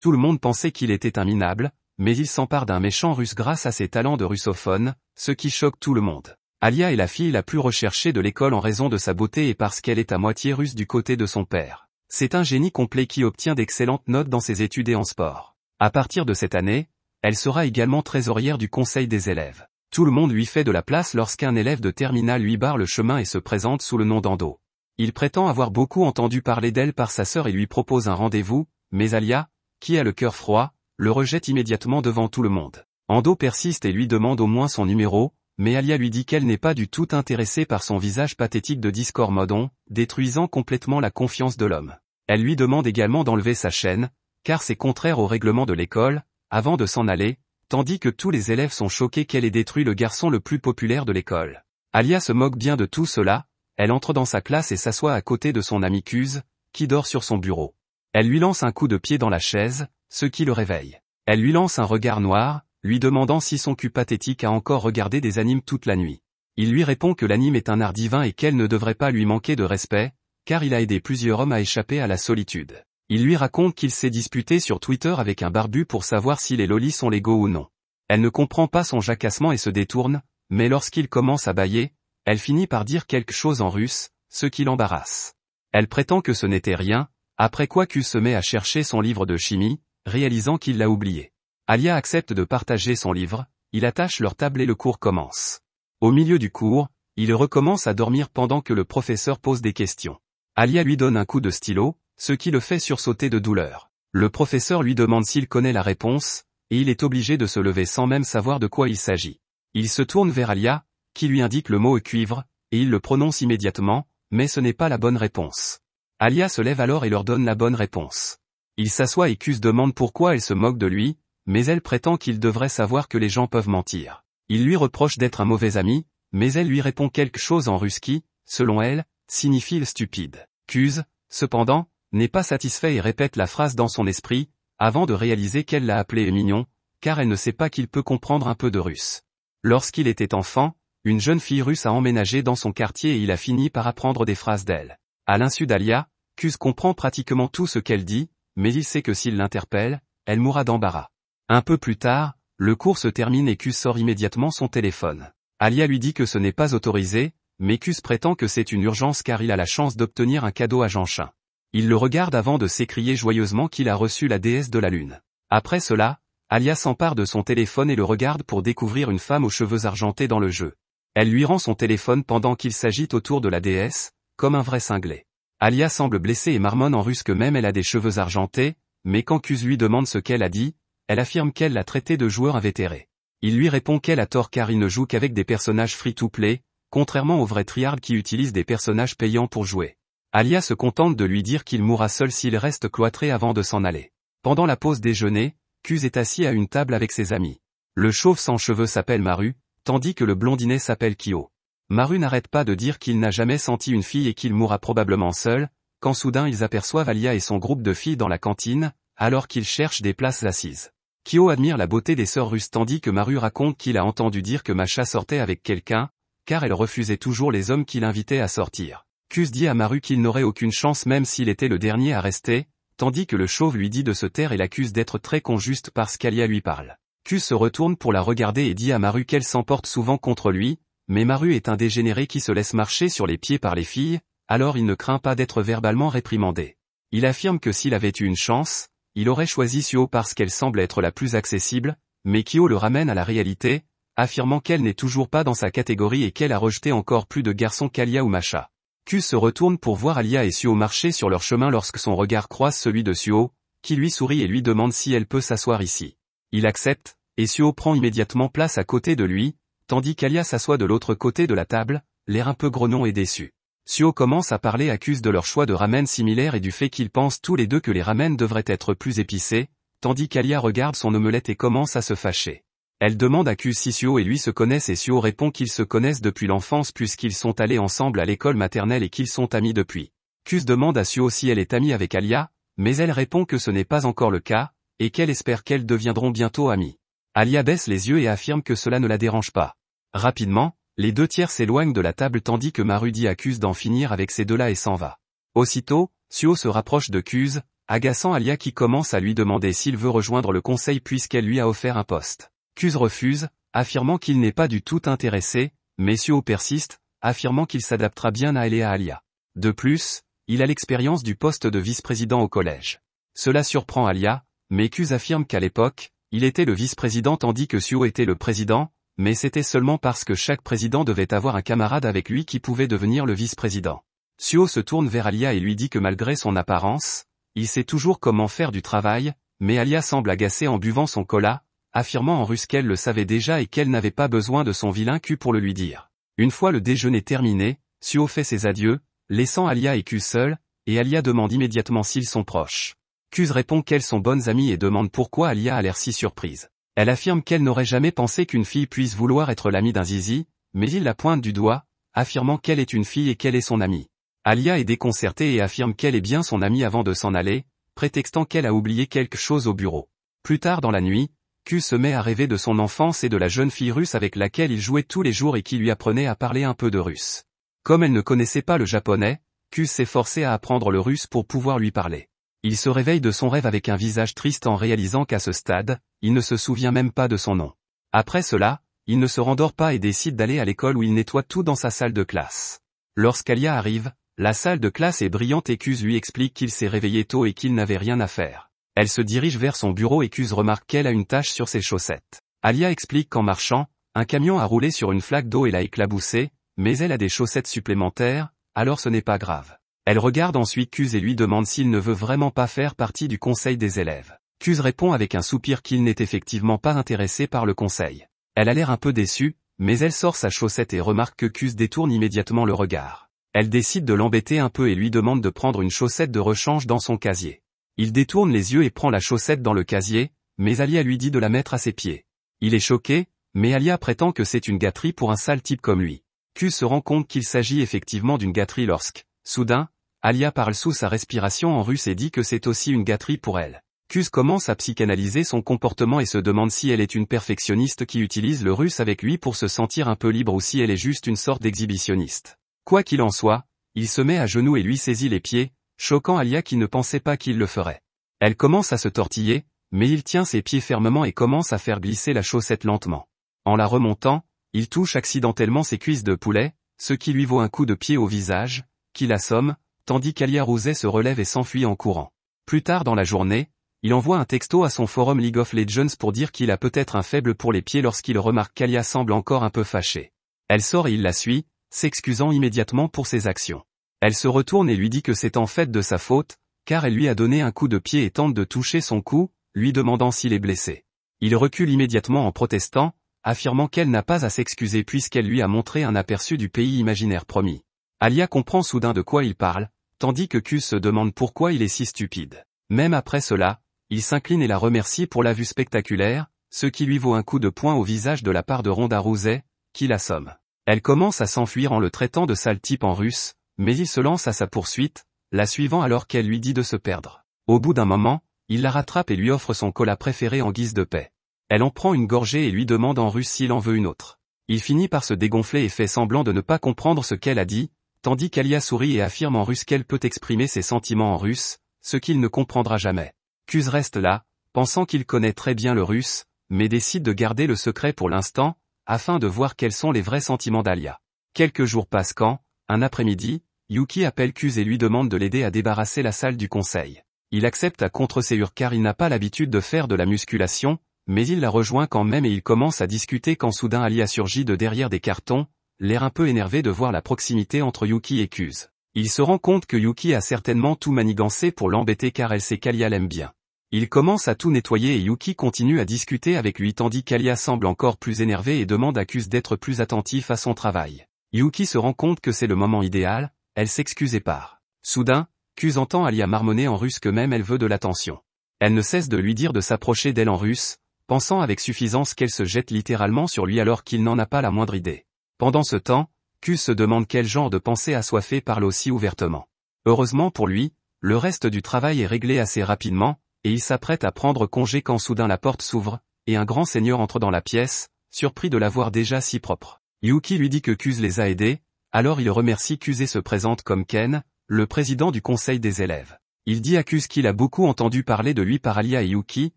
Tout le monde pensait qu'il était un minable, mais il s'empare d'un méchant russe grâce à ses talents de russophone, ce qui choque tout le monde. Alia est la fille la plus recherchée de l'école en raison de sa beauté et parce qu'elle est à moitié russe du côté de son père. C'est un génie complet qui obtient d'excellentes notes dans ses études et en sport. À partir de cette année, elle sera également trésorière du conseil des élèves. Tout le monde lui fait de la place lorsqu'un élève de terminale lui barre le chemin et se présente sous le nom d'Ando. Il prétend avoir beaucoup entendu parler d'elle par sa sœur et lui propose un rendez-vous, mais Alia, qui a le cœur froid, le rejette immédiatement devant tout le monde. Ando persiste et lui demande au moins son numéro, mais Alia lui dit qu'elle n'est pas du tout intéressée par son visage pathétique de modon, détruisant complètement la confiance de l'homme. Elle lui demande également d'enlever sa chaîne, car c'est contraire au règlement de l'école, avant de s'en aller, tandis que tous les élèves sont choqués qu'elle ait détruit le garçon le plus populaire de l'école. Alia se moque bien de tout cela, elle entre dans sa classe et s'assoit à côté de son ami Cuse, qui dort sur son bureau. Elle lui lance un coup de pied dans la chaise, ce qui le réveille. Elle lui lance un regard noir, lui demandant si son cul pathétique a encore regardé des animes toute la nuit. Il lui répond que l'anime est un art divin et qu'elle ne devrait pas lui manquer de respect, car il a aidé plusieurs hommes à échapper à la solitude. Il lui raconte qu'il s'est disputé sur Twitter avec un barbu pour savoir si les lolis sont légaux ou non. Elle ne comprend pas son jacassement et se détourne, mais lorsqu'il commence à bâiller, elle finit par dire quelque chose en russe, ce qui l'embarrasse. Elle prétend que ce n'était rien, après quoi Q se met à chercher son livre de chimie, réalisant qu'il l'a oublié. Alia accepte de partager son livre, il attache leur table et le cours commence. Au milieu du cours, il recommence à dormir pendant que le professeur pose des questions. Alia lui donne un coup de stylo, ce qui le fait sursauter de douleur. Le professeur lui demande s'il connaît la réponse, et il est obligé de se lever sans même savoir de quoi il s'agit. Il se tourne vers Alia, qui lui indique le mot cuivre, et il le prononce immédiatement, mais ce n'est pas la bonne réponse. Alia se lève alors et leur donne la bonne réponse. Il s'assoit et Cus demande pourquoi elle se moque de lui, mais elle prétend qu'il devrait savoir que les gens peuvent mentir. Il lui reproche d'être un mauvais ami, mais elle lui répond quelque chose en russe qui, selon elle, signifie le stupide. Cuse, cependant, n'est pas satisfait et répète la phrase dans son esprit, avant de réaliser qu'elle l'a appelé mignon, car elle ne sait pas qu'il peut comprendre un peu de russe. Lorsqu'il était enfant, une jeune fille russe a emménagé dans son quartier et il a fini par apprendre des phrases d'elle. À l'insu d'Alia, Cus comprend pratiquement tout ce qu'elle dit, mais il sait que s'il l'interpelle, elle mourra d'embarras. Un peu plus tard, le cours se termine et Cus sort immédiatement son téléphone. Alia lui dit que ce n'est pas autorisé, mais Cus prétend que c'est une urgence car il a la chance d'obtenir un cadeau à Jean-Chin. Il le regarde avant de s'écrier joyeusement qu'il a reçu la déesse de la lune. Après cela, Alia s'empare de son téléphone et le regarde pour découvrir une femme aux cheveux argentés dans le jeu. Elle lui rend son téléphone pendant qu'il s'agite autour de la déesse, comme un vrai cinglé. Alia semble blessée et marmonne en russe que même elle a des cheveux argentés, mais quand Kuz lui demande ce qu'elle a dit, elle affirme qu'elle l'a traité de joueur invétéré. Il lui répond qu'elle a tort car il ne joue qu'avec des personnages free-to-play, contrairement aux vrais triards qui utilisent des personnages payants pour jouer. Alia se contente de lui dire qu'il mourra seul s'il reste cloîtré avant de s'en aller. Pendant la pause déjeuner, Kuz est assis à une table avec ses amis. Le chauve sans cheveux s'appelle Maru, tandis que le blondinet s'appelle Kyo. Maru n'arrête pas de dire qu'il n'a jamais senti une fille et qu'il mourra probablement seul, quand soudain ils aperçoivent Alia et son groupe de filles dans la cantine, alors qu'ils cherchent des places assises. Kyo admire la beauté des sœurs russes tandis que Maru raconte qu'il a entendu dire que Macha sortait avec quelqu'un, car elle refusait toujours les hommes qu'il invitait à sortir. Kus dit à Maru qu'il n'aurait aucune chance même s'il était le dernier à rester, tandis que le chauve lui dit de se taire et l'accuse d'être très conjuste parce qu'Alia lui parle. Kus se retourne pour la regarder et dit à Maru qu'elle s'emporte souvent contre lui, mais Maru est un dégénéré qui se laisse marcher sur les pieds par les filles, alors il ne craint pas d'être verbalement réprimandé. Il affirme que s'il avait eu une chance, il aurait choisi Suo parce qu'elle semble être la plus accessible, mais Kyo le ramène à la réalité, affirmant qu'elle n'est toujours pas dans sa catégorie et qu'elle a rejeté encore plus de garçons qu'Alia ou Macha. Q se retourne pour voir Alia et Suo marcher sur leur chemin lorsque son regard croise celui de Suo, qui lui sourit et lui demande si elle peut s'asseoir ici. Il accepte, et Suo prend immédiatement place à côté de lui, tandis qu'Alia s'assoit de l'autre côté de la table, l'air un peu grenon et déçu. Suo commence à parler accuse de leur choix de ramen similaire et du fait qu'ils pensent tous les deux que les ramen devraient être plus épicés, tandis qu'Alia regarde son omelette et commence à se fâcher. Elle demande à Q si Suo et lui se connaissent et Suo répond qu'ils se connaissent depuis l'enfance puisqu'ils sont allés ensemble à l'école maternelle et qu'ils sont amis depuis. Cus demande à Suo si elle est amie avec Alia, mais elle répond que ce n'est pas encore le cas, et qu'elle espère qu'elles deviendront bientôt amies. Alia baisse les yeux et affirme que cela ne la dérange pas. Rapidement, les deux tiers s'éloignent de la table tandis que Marudi accuse d'en finir avec ces deux-là et s'en va. Aussitôt, Suo se rapproche de Cuse, agaçant Alia qui commence à lui demander s'il veut rejoindre le conseil puisqu'elle lui a offert un poste. Cuse refuse, affirmant qu'il n'est pas du tout intéressé, mais Suo persiste, affirmant qu'il s'adaptera bien à elle à Alia. De plus, il a l'expérience du poste de vice-président au collège. Cela surprend Alia, mais Cuse affirme qu'à l'époque, il était le vice-président tandis que Suo était le président, mais c'était seulement parce que chaque président devait avoir un camarade avec lui qui pouvait devenir le vice-président. Suo se tourne vers Alia et lui dit que malgré son apparence, il sait toujours comment faire du travail, mais Alia semble agacée en buvant son cola, affirmant en russe qu'elle le savait déjà et qu'elle n'avait pas besoin de son vilain cul pour le lui dire. Une fois le déjeuner terminé, Suo fait ses adieux, laissant Alia et Q seuls, et Alia demande immédiatement s'ils sont proches. Kuz répond qu'elles sont bonnes amies et demande pourquoi Alia a l'air si surprise. Elle affirme qu'elle n'aurait jamais pensé qu'une fille puisse vouloir être l'amie d'un zizi, mais il la pointe du doigt, affirmant qu'elle est une fille et qu'elle est son amie. Alia est déconcertée et affirme qu'elle est bien son amie avant de s'en aller, prétextant qu'elle a oublié quelque chose au bureau. Plus tard dans la nuit, Q se met à rêver de son enfance et de la jeune fille russe avec laquelle il jouait tous les jours et qui lui apprenait à parler un peu de russe. Comme elle ne connaissait pas le japonais, Q s'est forcé à apprendre le russe pour pouvoir lui parler. Il se réveille de son rêve avec un visage triste en réalisant qu'à ce stade, il ne se souvient même pas de son nom. Après cela, il ne se rendort pas et décide d'aller à l'école où il nettoie tout dans sa salle de classe. Lorsqu'Alia arrive, la salle de classe est brillante et Cuse lui explique qu'il s'est réveillé tôt et qu'il n'avait rien à faire. Elle se dirige vers son bureau et Cuse remarque qu'elle a une tache sur ses chaussettes. Alia explique qu'en marchant, un camion a roulé sur une flaque d'eau et l'a éclaboussée, mais elle a des chaussettes supplémentaires, alors ce n'est pas grave. Elle regarde ensuite Cuse et lui demande s'il ne veut vraiment pas faire partie du conseil des élèves. Cuse répond avec un soupir qu'il n'est effectivement pas intéressé par le conseil. Elle a l'air un peu déçue, mais elle sort sa chaussette et remarque que Cuse détourne immédiatement le regard. Elle décide de l'embêter un peu et lui demande de prendre une chaussette de rechange dans son casier. Il détourne les yeux et prend la chaussette dans le casier, mais Alia lui dit de la mettre à ses pieds. Il est choqué, mais Alia prétend que c'est une gâterie pour un sale type comme lui. Q se rend compte qu'il s'agit effectivement d'une gâterie lorsque, soudain, Alia parle sous sa respiration en russe et dit que c'est aussi une gâterie pour elle. Kuz commence à psychanalyser son comportement et se demande si elle est une perfectionniste qui utilise le russe avec lui pour se sentir un peu libre ou si elle est juste une sorte d'exhibitionniste. Quoi qu'il en soit, il se met à genoux et lui saisit les pieds, choquant Alia qui ne pensait pas qu'il le ferait. Elle commence à se tortiller, mais il tient ses pieds fermement et commence à faire glisser la chaussette lentement. En la remontant, il touche accidentellement ses cuisses de poulet, ce qui lui vaut un coup de pied au visage, qui l'assomme, tandis Rouzet se relève et s'enfuit en courant. Plus tard dans la journée, il envoie un texto à son forum League of Legends pour dire qu'il a peut-être un faible pour les pieds lorsqu'il remarque qu'Alia semble encore un peu fâchée. Elle sort et il la suit, s'excusant immédiatement pour ses actions. Elle se retourne et lui dit que c'est en fait de sa faute, car elle lui a donné un coup de pied et tente de toucher son cou, lui demandant s'il est blessé. Il recule immédiatement en protestant, affirmant qu'elle n'a pas à s'excuser puisqu'elle lui a montré un aperçu du pays imaginaire promis. Alia comprend soudain de quoi il parle, tandis que Q se demande pourquoi il est si stupide. Même après cela, il s'incline et la remercie pour la vue spectaculaire, ce qui lui vaut un coup de poing au visage de la part de Ronda Rousey, qui l'assomme. Elle commence à s'enfuir en le traitant de sale type en russe, mais il se lance à sa poursuite, la suivant alors qu'elle lui dit de se perdre. Au bout d'un moment, il la rattrape et lui offre son cola préféré en guise de paix. Elle en prend une gorgée et lui demande en russe s'il en veut une autre. Il finit par se dégonfler et fait semblant de ne pas comprendre ce qu'elle a dit, tandis qu'Alia sourit et affirme en russe qu'elle peut exprimer ses sentiments en russe, ce qu'il ne comprendra jamais. Kuz reste là, pensant qu'il connaît très bien le russe, mais décide de garder le secret pour l'instant, afin de voir quels sont les vrais sentiments d'Alia. Quelques jours passent quand, un après-midi, Yuki appelle Kuz et lui demande de l'aider à débarrasser la salle du conseil. Il accepte à contre-séure car il n'a pas l'habitude de faire de la musculation, mais il la rejoint quand même et il commence à discuter quand soudain Alia surgit de derrière des cartons, l'air un peu énervé de voir la proximité entre Yuki et Kuz. Il se rend compte que Yuki a certainement tout manigancé pour l'embêter car elle sait qu'Alia l'aime bien. Il commence à tout nettoyer et Yuki continue à discuter avec lui tandis qu'Alia semble encore plus énervée et demande à Kuz d'être plus attentif à son travail. Yuki se rend compte que c'est le moment idéal, elle s'excuse et part. Soudain, Kuz entend Alia marmonner en russe que même elle veut de l'attention. Elle ne cesse de lui dire de s'approcher d'elle en russe, pensant avec suffisance qu'elle se jette littéralement sur lui alors qu'il n'en a pas la moindre idée. Pendant ce temps, Q se demande quel genre de pensée assoiffée parle aussi ouvertement. Heureusement pour lui, le reste du travail est réglé assez rapidement, et il s'apprête à prendre congé quand soudain la porte s'ouvre, et un grand seigneur entre dans la pièce, surpris de l'avoir déjà si propre. Yuki lui dit que Kuz les a aidés, alors il remercie Kuse et se présente comme Ken, le président du conseil des élèves. Il dit à Kuz qu'il a beaucoup entendu parler de lui par Alia et Yuki,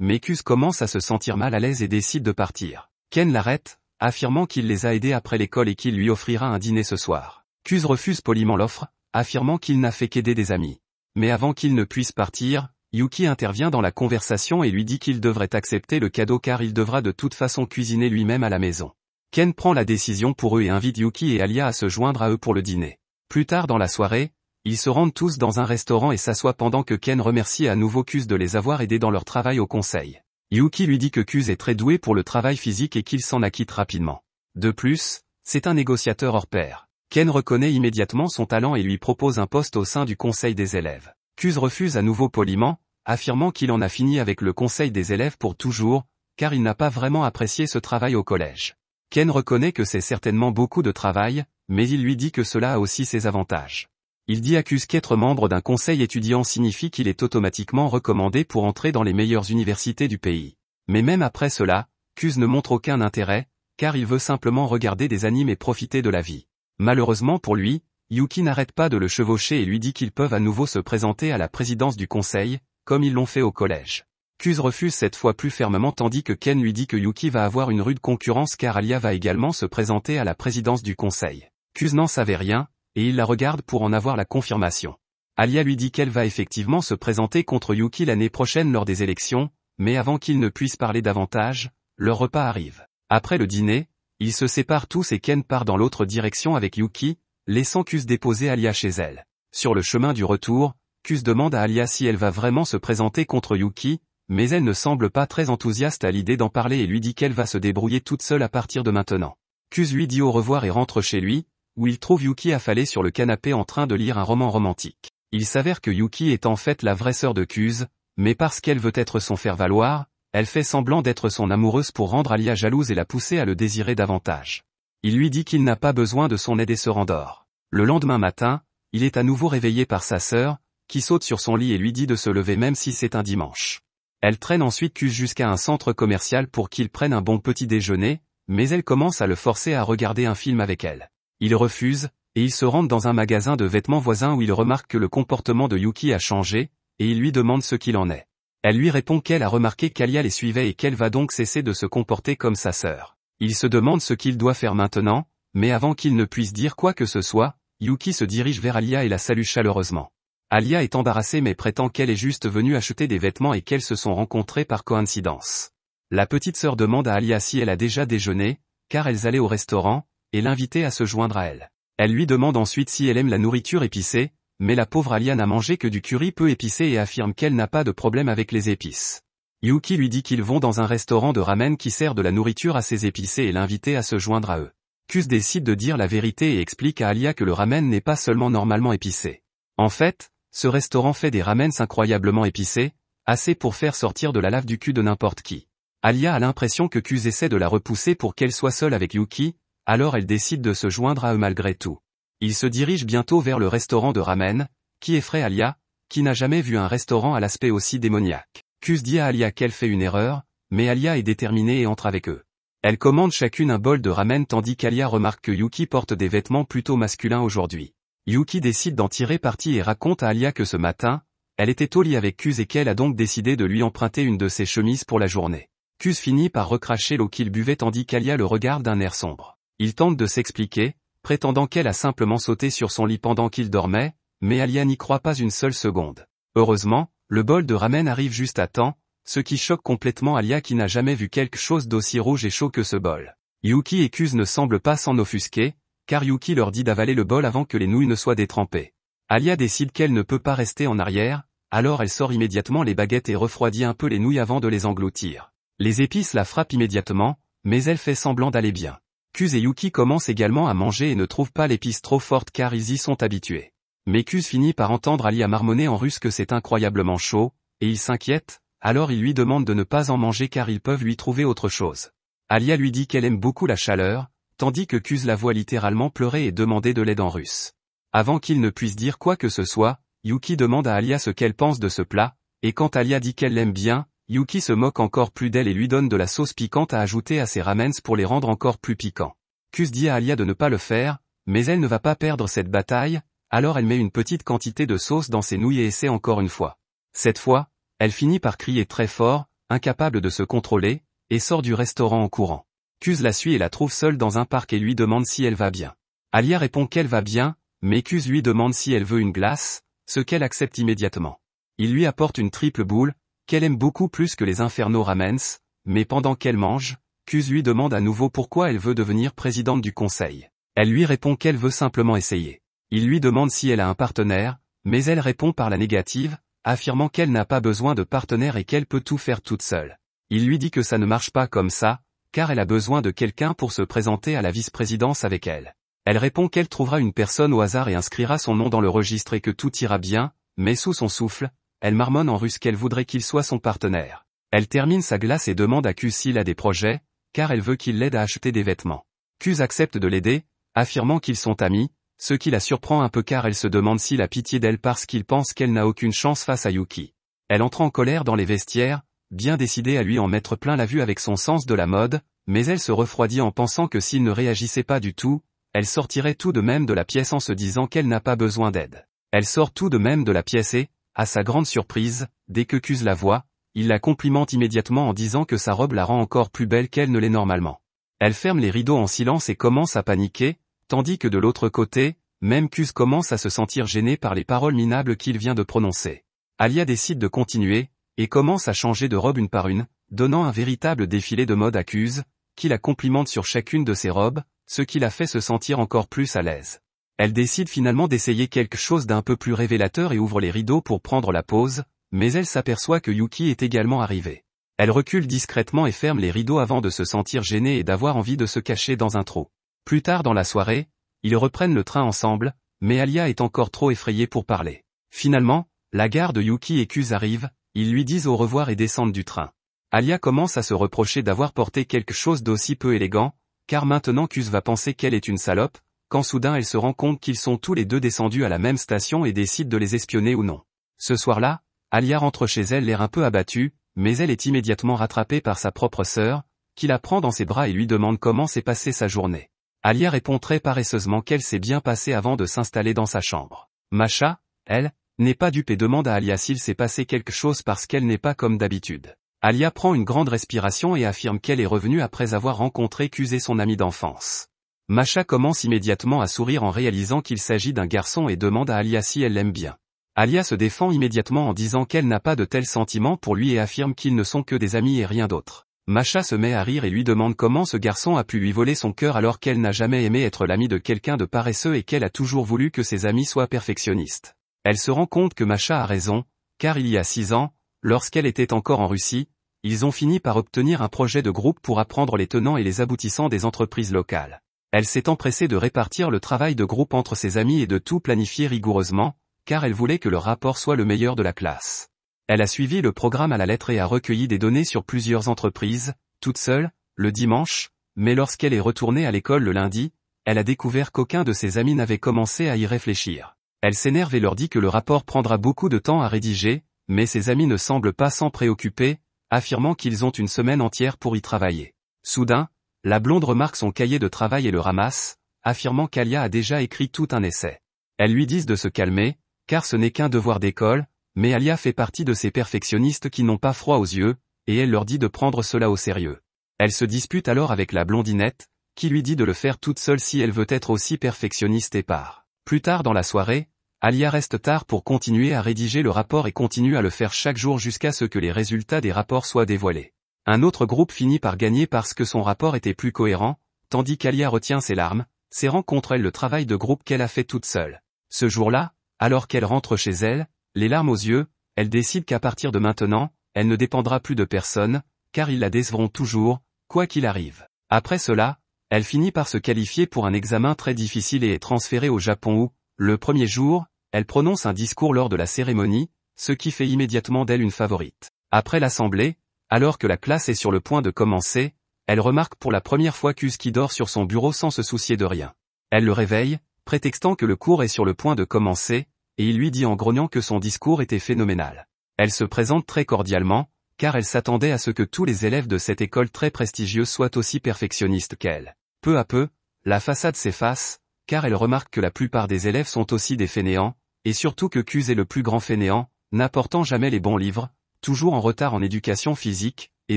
mais Kuse commence à se sentir mal à l'aise et décide de partir. Ken l'arrête, affirmant qu'il les a aidés après l'école et qu'il lui offrira un dîner ce soir. Cuse refuse poliment l'offre, affirmant qu'il n'a fait qu'aider des amis. Mais avant qu'il ne puisse partir, Yuki intervient dans la conversation et lui dit qu'il devrait accepter le cadeau car il devra de toute façon cuisiner lui-même à la maison. Ken prend la décision pour eux et invite Yuki et Alia à se joindre à eux pour le dîner. Plus tard dans la soirée, ils se rendent tous dans un restaurant et s'assoient pendant que Ken remercie à nouveau Kus de les avoir aidés dans leur travail au conseil. Yuki lui dit que Kuz est très doué pour le travail physique et qu'il s'en acquitte rapidement. De plus, c'est un négociateur hors pair. Ken reconnaît immédiatement son talent et lui propose un poste au sein du conseil des élèves. Kuz refuse à nouveau poliment, affirmant qu'il en a fini avec le conseil des élèves pour toujours, car il n'a pas vraiment apprécié ce travail au collège. Ken reconnaît que c'est certainement beaucoup de travail, mais il lui dit que cela a aussi ses avantages. Il dit accuse qu'être membre d'un conseil étudiant signifie qu'il est automatiquement recommandé pour entrer dans les meilleures universités du pays. Mais même après cela, Kuz ne montre aucun intérêt, car il veut simplement regarder des animes et profiter de la vie. Malheureusement pour lui, Yuki n'arrête pas de le chevaucher et lui dit qu'ils peuvent à nouveau se présenter à la présidence du conseil, comme ils l'ont fait au collège. Kuz refuse cette fois plus fermement tandis que Ken lui dit que Yuki va avoir une rude concurrence car Alia va également se présenter à la présidence du conseil. Kuz n'en savait rien, et il la regarde pour en avoir la confirmation. Alia lui dit qu'elle va effectivement se présenter contre Yuki l'année prochaine lors des élections, mais avant qu'ils ne puissent parler davantage, leur repas arrive. Après le dîner, ils se séparent tous et Ken part dans l'autre direction avec Yuki, laissant Kus déposer Alia chez elle. Sur le chemin du retour, Kus demande à Alia si elle va vraiment se présenter contre Yuki, mais elle ne semble pas très enthousiaste à l'idée d'en parler et lui dit qu'elle va se débrouiller toute seule à partir de maintenant. Kus lui dit au revoir et rentre chez lui, où il trouve Yuki affalé sur le canapé en train de lire un roman romantique. Il s'avère que Yuki est en fait la vraie sœur de Kuz, mais parce qu'elle veut être son faire-valoir, elle fait semblant d'être son amoureuse pour rendre Alia jalouse et la pousser à le désirer davantage. Il lui dit qu'il n'a pas besoin de son aide et se rendort. Le lendemain matin, il est à nouveau réveillé par sa sœur, qui saute sur son lit et lui dit de se lever même si c'est un dimanche. Elle traîne ensuite Kuz jusqu'à un centre commercial pour qu'il prenne un bon petit déjeuner, mais elle commence à le forcer à regarder un film avec elle. Il refuse, et il se rend dans un magasin de vêtements voisin où il remarque que le comportement de Yuki a changé, et il lui demande ce qu'il en est. Elle lui répond qu'elle a remarqué qu'Alia les suivait et qu'elle va donc cesser de se comporter comme sa sœur. Il se demande ce qu'il doit faire maintenant, mais avant qu'il ne puisse dire quoi que ce soit, Yuki se dirige vers Alia et la salue chaleureusement. Alia est embarrassée mais prétend qu'elle est juste venue acheter des vêtements et qu'elles se sont rencontrées par coïncidence. La petite sœur demande à Alia si elle a déjà déjeuné, car elles allaient au restaurant, et l'inviter à se joindre à elle. Elle lui demande ensuite si elle aime la nourriture épicée, mais la pauvre Alia n'a mangé que du curry peu épicé et affirme qu'elle n'a pas de problème avec les épices. Yuki lui dit qu'ils vont dans un restaurant de ramen qui sert de la nourriture à ses épicée et l'inviter à se joindre à eux. Kus décide de dire la vérité et explique à Alia que le ramen n'est pas seulement normalement épicé. En fait, ce restaurant fait des ramens incroyablement épicés, assez pour faire sortir de la lave du cul de n'importe qui. Alia a l'impression que Kus essaie de la repousser pour qu'elle soit seule avec Yuki, alors elle décide de se joindre à eux malgré tout. Ils se dirigent bientôt vers le restaurant de ramen, qui effraie Alia, qui n'a jamais vu un restaurant à l'aspect aussi démoniaque. Kuz dit à Alia qu'elle fait une erreur, mais Alia est déterminée et entre avec eux. Elle commande chacune un bol de ramen tandis qu'Alia remarque que Yuki porte des vêtements plutôt masculins aujourd'hui. Yuki décide d'en tirer parti et raconte à Alia que ce matin, elle était au lit avec Kuz et qu'elle a donc décidé de lui emprunter une de ses chemises pour la journée. Kuz finit par recracher l'eau qu'il buvait tandis qu'Alia le regarde d'un air sombre. Il tente de s'expliquer, prétendant qu'elle a simplement sauté sur son lit pendant qu'il dormait, mais Alia n'y croit pas une seule seconde. Heureusement, le bol de ramen arrive juste à temps, ce qui choque complètement Alia qui n'a jamais vu quelque chose d'aussi rouge et chaud que ce bol. Yuki et Kuz ne semblent pas s'en offusquer, car Yuki leur dit d'avaler le bol avant que les nouilles ne soient détrempées. Alia décide qu'elle ne peut pas rester en arrière, alors elle sort immédiatement les baguettes et refroidit un peu les nouilles avant de les engloutir. Les épices la frappent immédiatement, mais elle fait semblant d'aller bien. Kuz et Yuki commencent également à manger et ne trouvent pas l'épice trop forte car ils y sont habitués. Mais Kuz finit par entendre Alia marmonner en russe que c'est incroyablement chaud, et il s'inquiète, alors il lui demande de ne pas en manger car ils peuvent lui trouver autre chose. Alia lui dit qu'elle aime beaucoup la chaleur, tandis que Kuz la voit littéralement pleurer et demander de l'aide en russe. Avant qu'il ne puisse dire quoi que ce soit, Yuki demande à Alia ce qu'elle pense de ce plat, et quand Alia dit qu'elle l'aime bien, Yuki se moque encore plus d'elle et lui donne de la sauce piquante à ajouter à ses ramens pour les rendre encore plus piquants. Kus dit à Alia de ne pas le faire, mais elle ne va pas perdre cette bataille, alors elle met une petite quantité de sauce dans ses nouilles et essaie encore une fois. Cette fois, elle finit par crier très fort, incapable de se contrôler, et sort du restaurant en courant. Kuz la suit et la trouve seule dans un parc et lui demande si elle va bien. Alia répond qu'elle va bien, mais Kuz lui demande si elle veut une glace, ce qu'elle accepte immédiatement. Il lui apporte une triple boule, qu'elle aime beaucoup plus que les infernaux Ramens, mais pendant qu'elle mange, Cuse lui demande à nouveau pourquoi elle veut devenir présidente du conseil. Elle lui répond qu'elle veut simplement essayer. Il lui demande si elle a un partenaire, mais elle répond par la négative, affirmant qu'elle n'a pas besoin de partenaire et qu'elle peut tout faire toute seule. Il lui dit que ça ne marche pas comme ça, car elle a besoin de quelqu'un pour se présenter à la vice-présidence avec elle. Elle répond qu'elle trouvera une personne au hasard et inscrira son nom dans le registre et que tout ira bien, mais sous son souffle, elle marmonne en russe qu'elle voudrait qu'il soit son partenaire. Elle termine sa glace et demande à Q s'il a des projets, car elle veut qu'il l'aide à acheter des vêtements. Q accepte de l'aider, affirmant qu'ils sont amis, ce qui la surprend un peu car elle se demande s'il a pitié d'elle parce qu'il pense qu'elle n'a aucune chance face à Yuki. Elle entre en colère dans les vestiaires, bien décidée à lui en mettre plein la vue avec son sens de la mode, mais elle se refroidit en pensant que s'il ne réagissait pas du tout, elle sortirait tout de même de la pièce en se disant qu'elle n'a pas besoin d'aide. Elle sort tout de même de la pièce et, à sa grande surprise, dès que Cuse la voit, il la complimente immédiatement en disant que sa robe la rend encore plus belle qu'elle ne l'est normalement. Elle ferme les rideaux en silence et commence à paniquer, tandis que de l'autre côté, même Cuse commence à se sentir gêné par les paroles minables qu'il vient de prononcer. Alia décide de continuer, et commence à changer de robe une par une, donnant un véritable défilé de mode à Cuse, qui la complimente sur chacune de ses robes, ce qui la fait se sentir encore plus à l'aise. Elle décide finalement d'essayer quelque chose d'un peu plus révélateur et ouvre les rideaux pour prendre la pause, mais elle s'aperçoit que Yuki est également arrivé. Elle recule discrètement et ferme les rideaux avant de se sentir gênée et d'avoir envie de se cacher dans un trou. Plus tard dans la soirée, ils reprennent le train ensemble, mais Alia est encore trop effrayée pour parler. Finalement, la gare de Yuki et Kuz arrive, ils lui disent au revoir et descendent du train. Alia commence à se reprocher d'avoir porté quelque chose d'aussi peu élégant, car maintenant Kuz va penser qu'elle est une salope, quand soudain elle se rend compte qu'ils sont tous les deux descendus à la même station et décide de les espionner ou non. Ce soir-là, Alia rentre chez elle l'air un peu abattue, mais elle est immédiatement rattrapée par sa propre sœur, qui la prend dans ses bras et lui demande comment s'est passée sa journée. Alia répond très paresseusement qu'elle s'est bien passée avant de s'installer dans sa chambre. Masha, elle, n'est pas dupe et demande à Alia s'il s'est passé quelque chose parce qu'elle n'est pas comme d'habitude. Alia prend une grande respiration et affirme qu'elle est revenue après avoir rencontré Cusé son ami d'enfance. Macha commence immédiatement à sourire en réalisant qu'il s'agit d'un garçon et demande à Alia si elle l'aime bien. Alia se défend immédiatement en disant qu'elle n'a pas de tels sentiments pour lui et affirme qu'ils ne sont que des amis et rien d'autre. Macha se met à rire et lui demande comment ce garçon a pu lui voler son cœur alors qu'elle n'a jamais aimé être l'ami de quelqu'un de paresseux et qu'elle a toujours voulu que ses amis soient perfectionnistes. Elle se rend compte que Macha a raison, car il y a six ans, lorsqu'elle était encore en Russie, ils ont fini par obtenir un projet de groupe pour apprendre les tenants et les aboutissants des entreprises locales. Elle s'est empressée de répartir le travail de groupe entre ses amis et de tout planifier rigoureusement, car elle voulait que le rapport soit le meilleur de la classe. Elle a suivi le programme à la lettre et a recueilli des données sur plusieurs entreprises, toute seule, le dimanche, mais lorsqu'elle est retournée à l'école le lundi, elle a découvert qu'aucun de ses amis n'avait commencé à y réfléchir. Elle s'énerve et leur dit que le rapport prendra beaucoup de temps à rédiger, mais ses amis ne semblent pas s'en préoccuper, affirmant qu'ils ont une semaine entière pour y travailler. Soudain, la blonde remarque son cahier de travail et le ramasse, affirmant qu'Alia a déjà écrit tout un essai. Elles lui disent de se calmer, car ce n'est qu'un devoir d'école, mais Alia fait partie de ces perfectionnistes qui n'ont pas froid aux yeux, et elle leur dit de prendre cela au sérieux. Elle se dispute alors avec la blondinette, qui lui dit de le faire toute seule si elle veut être aussi perfectionniste et part. Plus tard dans la soirée, Alia reste tard pour continuer à rédiger le rapport et continue à le faire chaque jour jusqu'à ce que les résultats des rapports soient dévoilés. Un autre groupe finit par gagner parce que son rapport était plus cohérent, tandis qu'Alia retient ses larmes, serrant contre elle le travail de groupe qu'elle a fait toute seule. Ce jour-là, alors qu'elle rentre chez elle, les larmes aux yeux, elle décide qu'à partir de maintenant, elle ne dépendra plus de personne, car ils la décevront toujours, quoi qu'il arrive. Après cela, elle finit par se qualifier pour un examen très difficile et est transférée au Japon où, le premier jour, elle prononce un discours lors de la cérémonie, ce qui fait immédiatement d'elle une favorite. Après l'assemblée, alors que la classe est sur le point de commencer, elle remarque pour la première fois Cuse qui dort sur son bureau sans se soucier de rien. Elle le réveille, prétextant que le cours est sur le point de commencer, et il lui dit en grognant que son discours était phénoménal. Elle se présente très cordialement, car elle s'attendait à ce que tous les élèves de cette école très prestigieuse soient aussi perfectionnistes qu'elle. Peu à peu, la façade s'efface, car elle remarque que la plupart des élèves sont aussi des fainéants, et surtout que Cuse est le plus grand fainéant, n'apportant jamais les bons livres, toujours en retard en éducation physique, et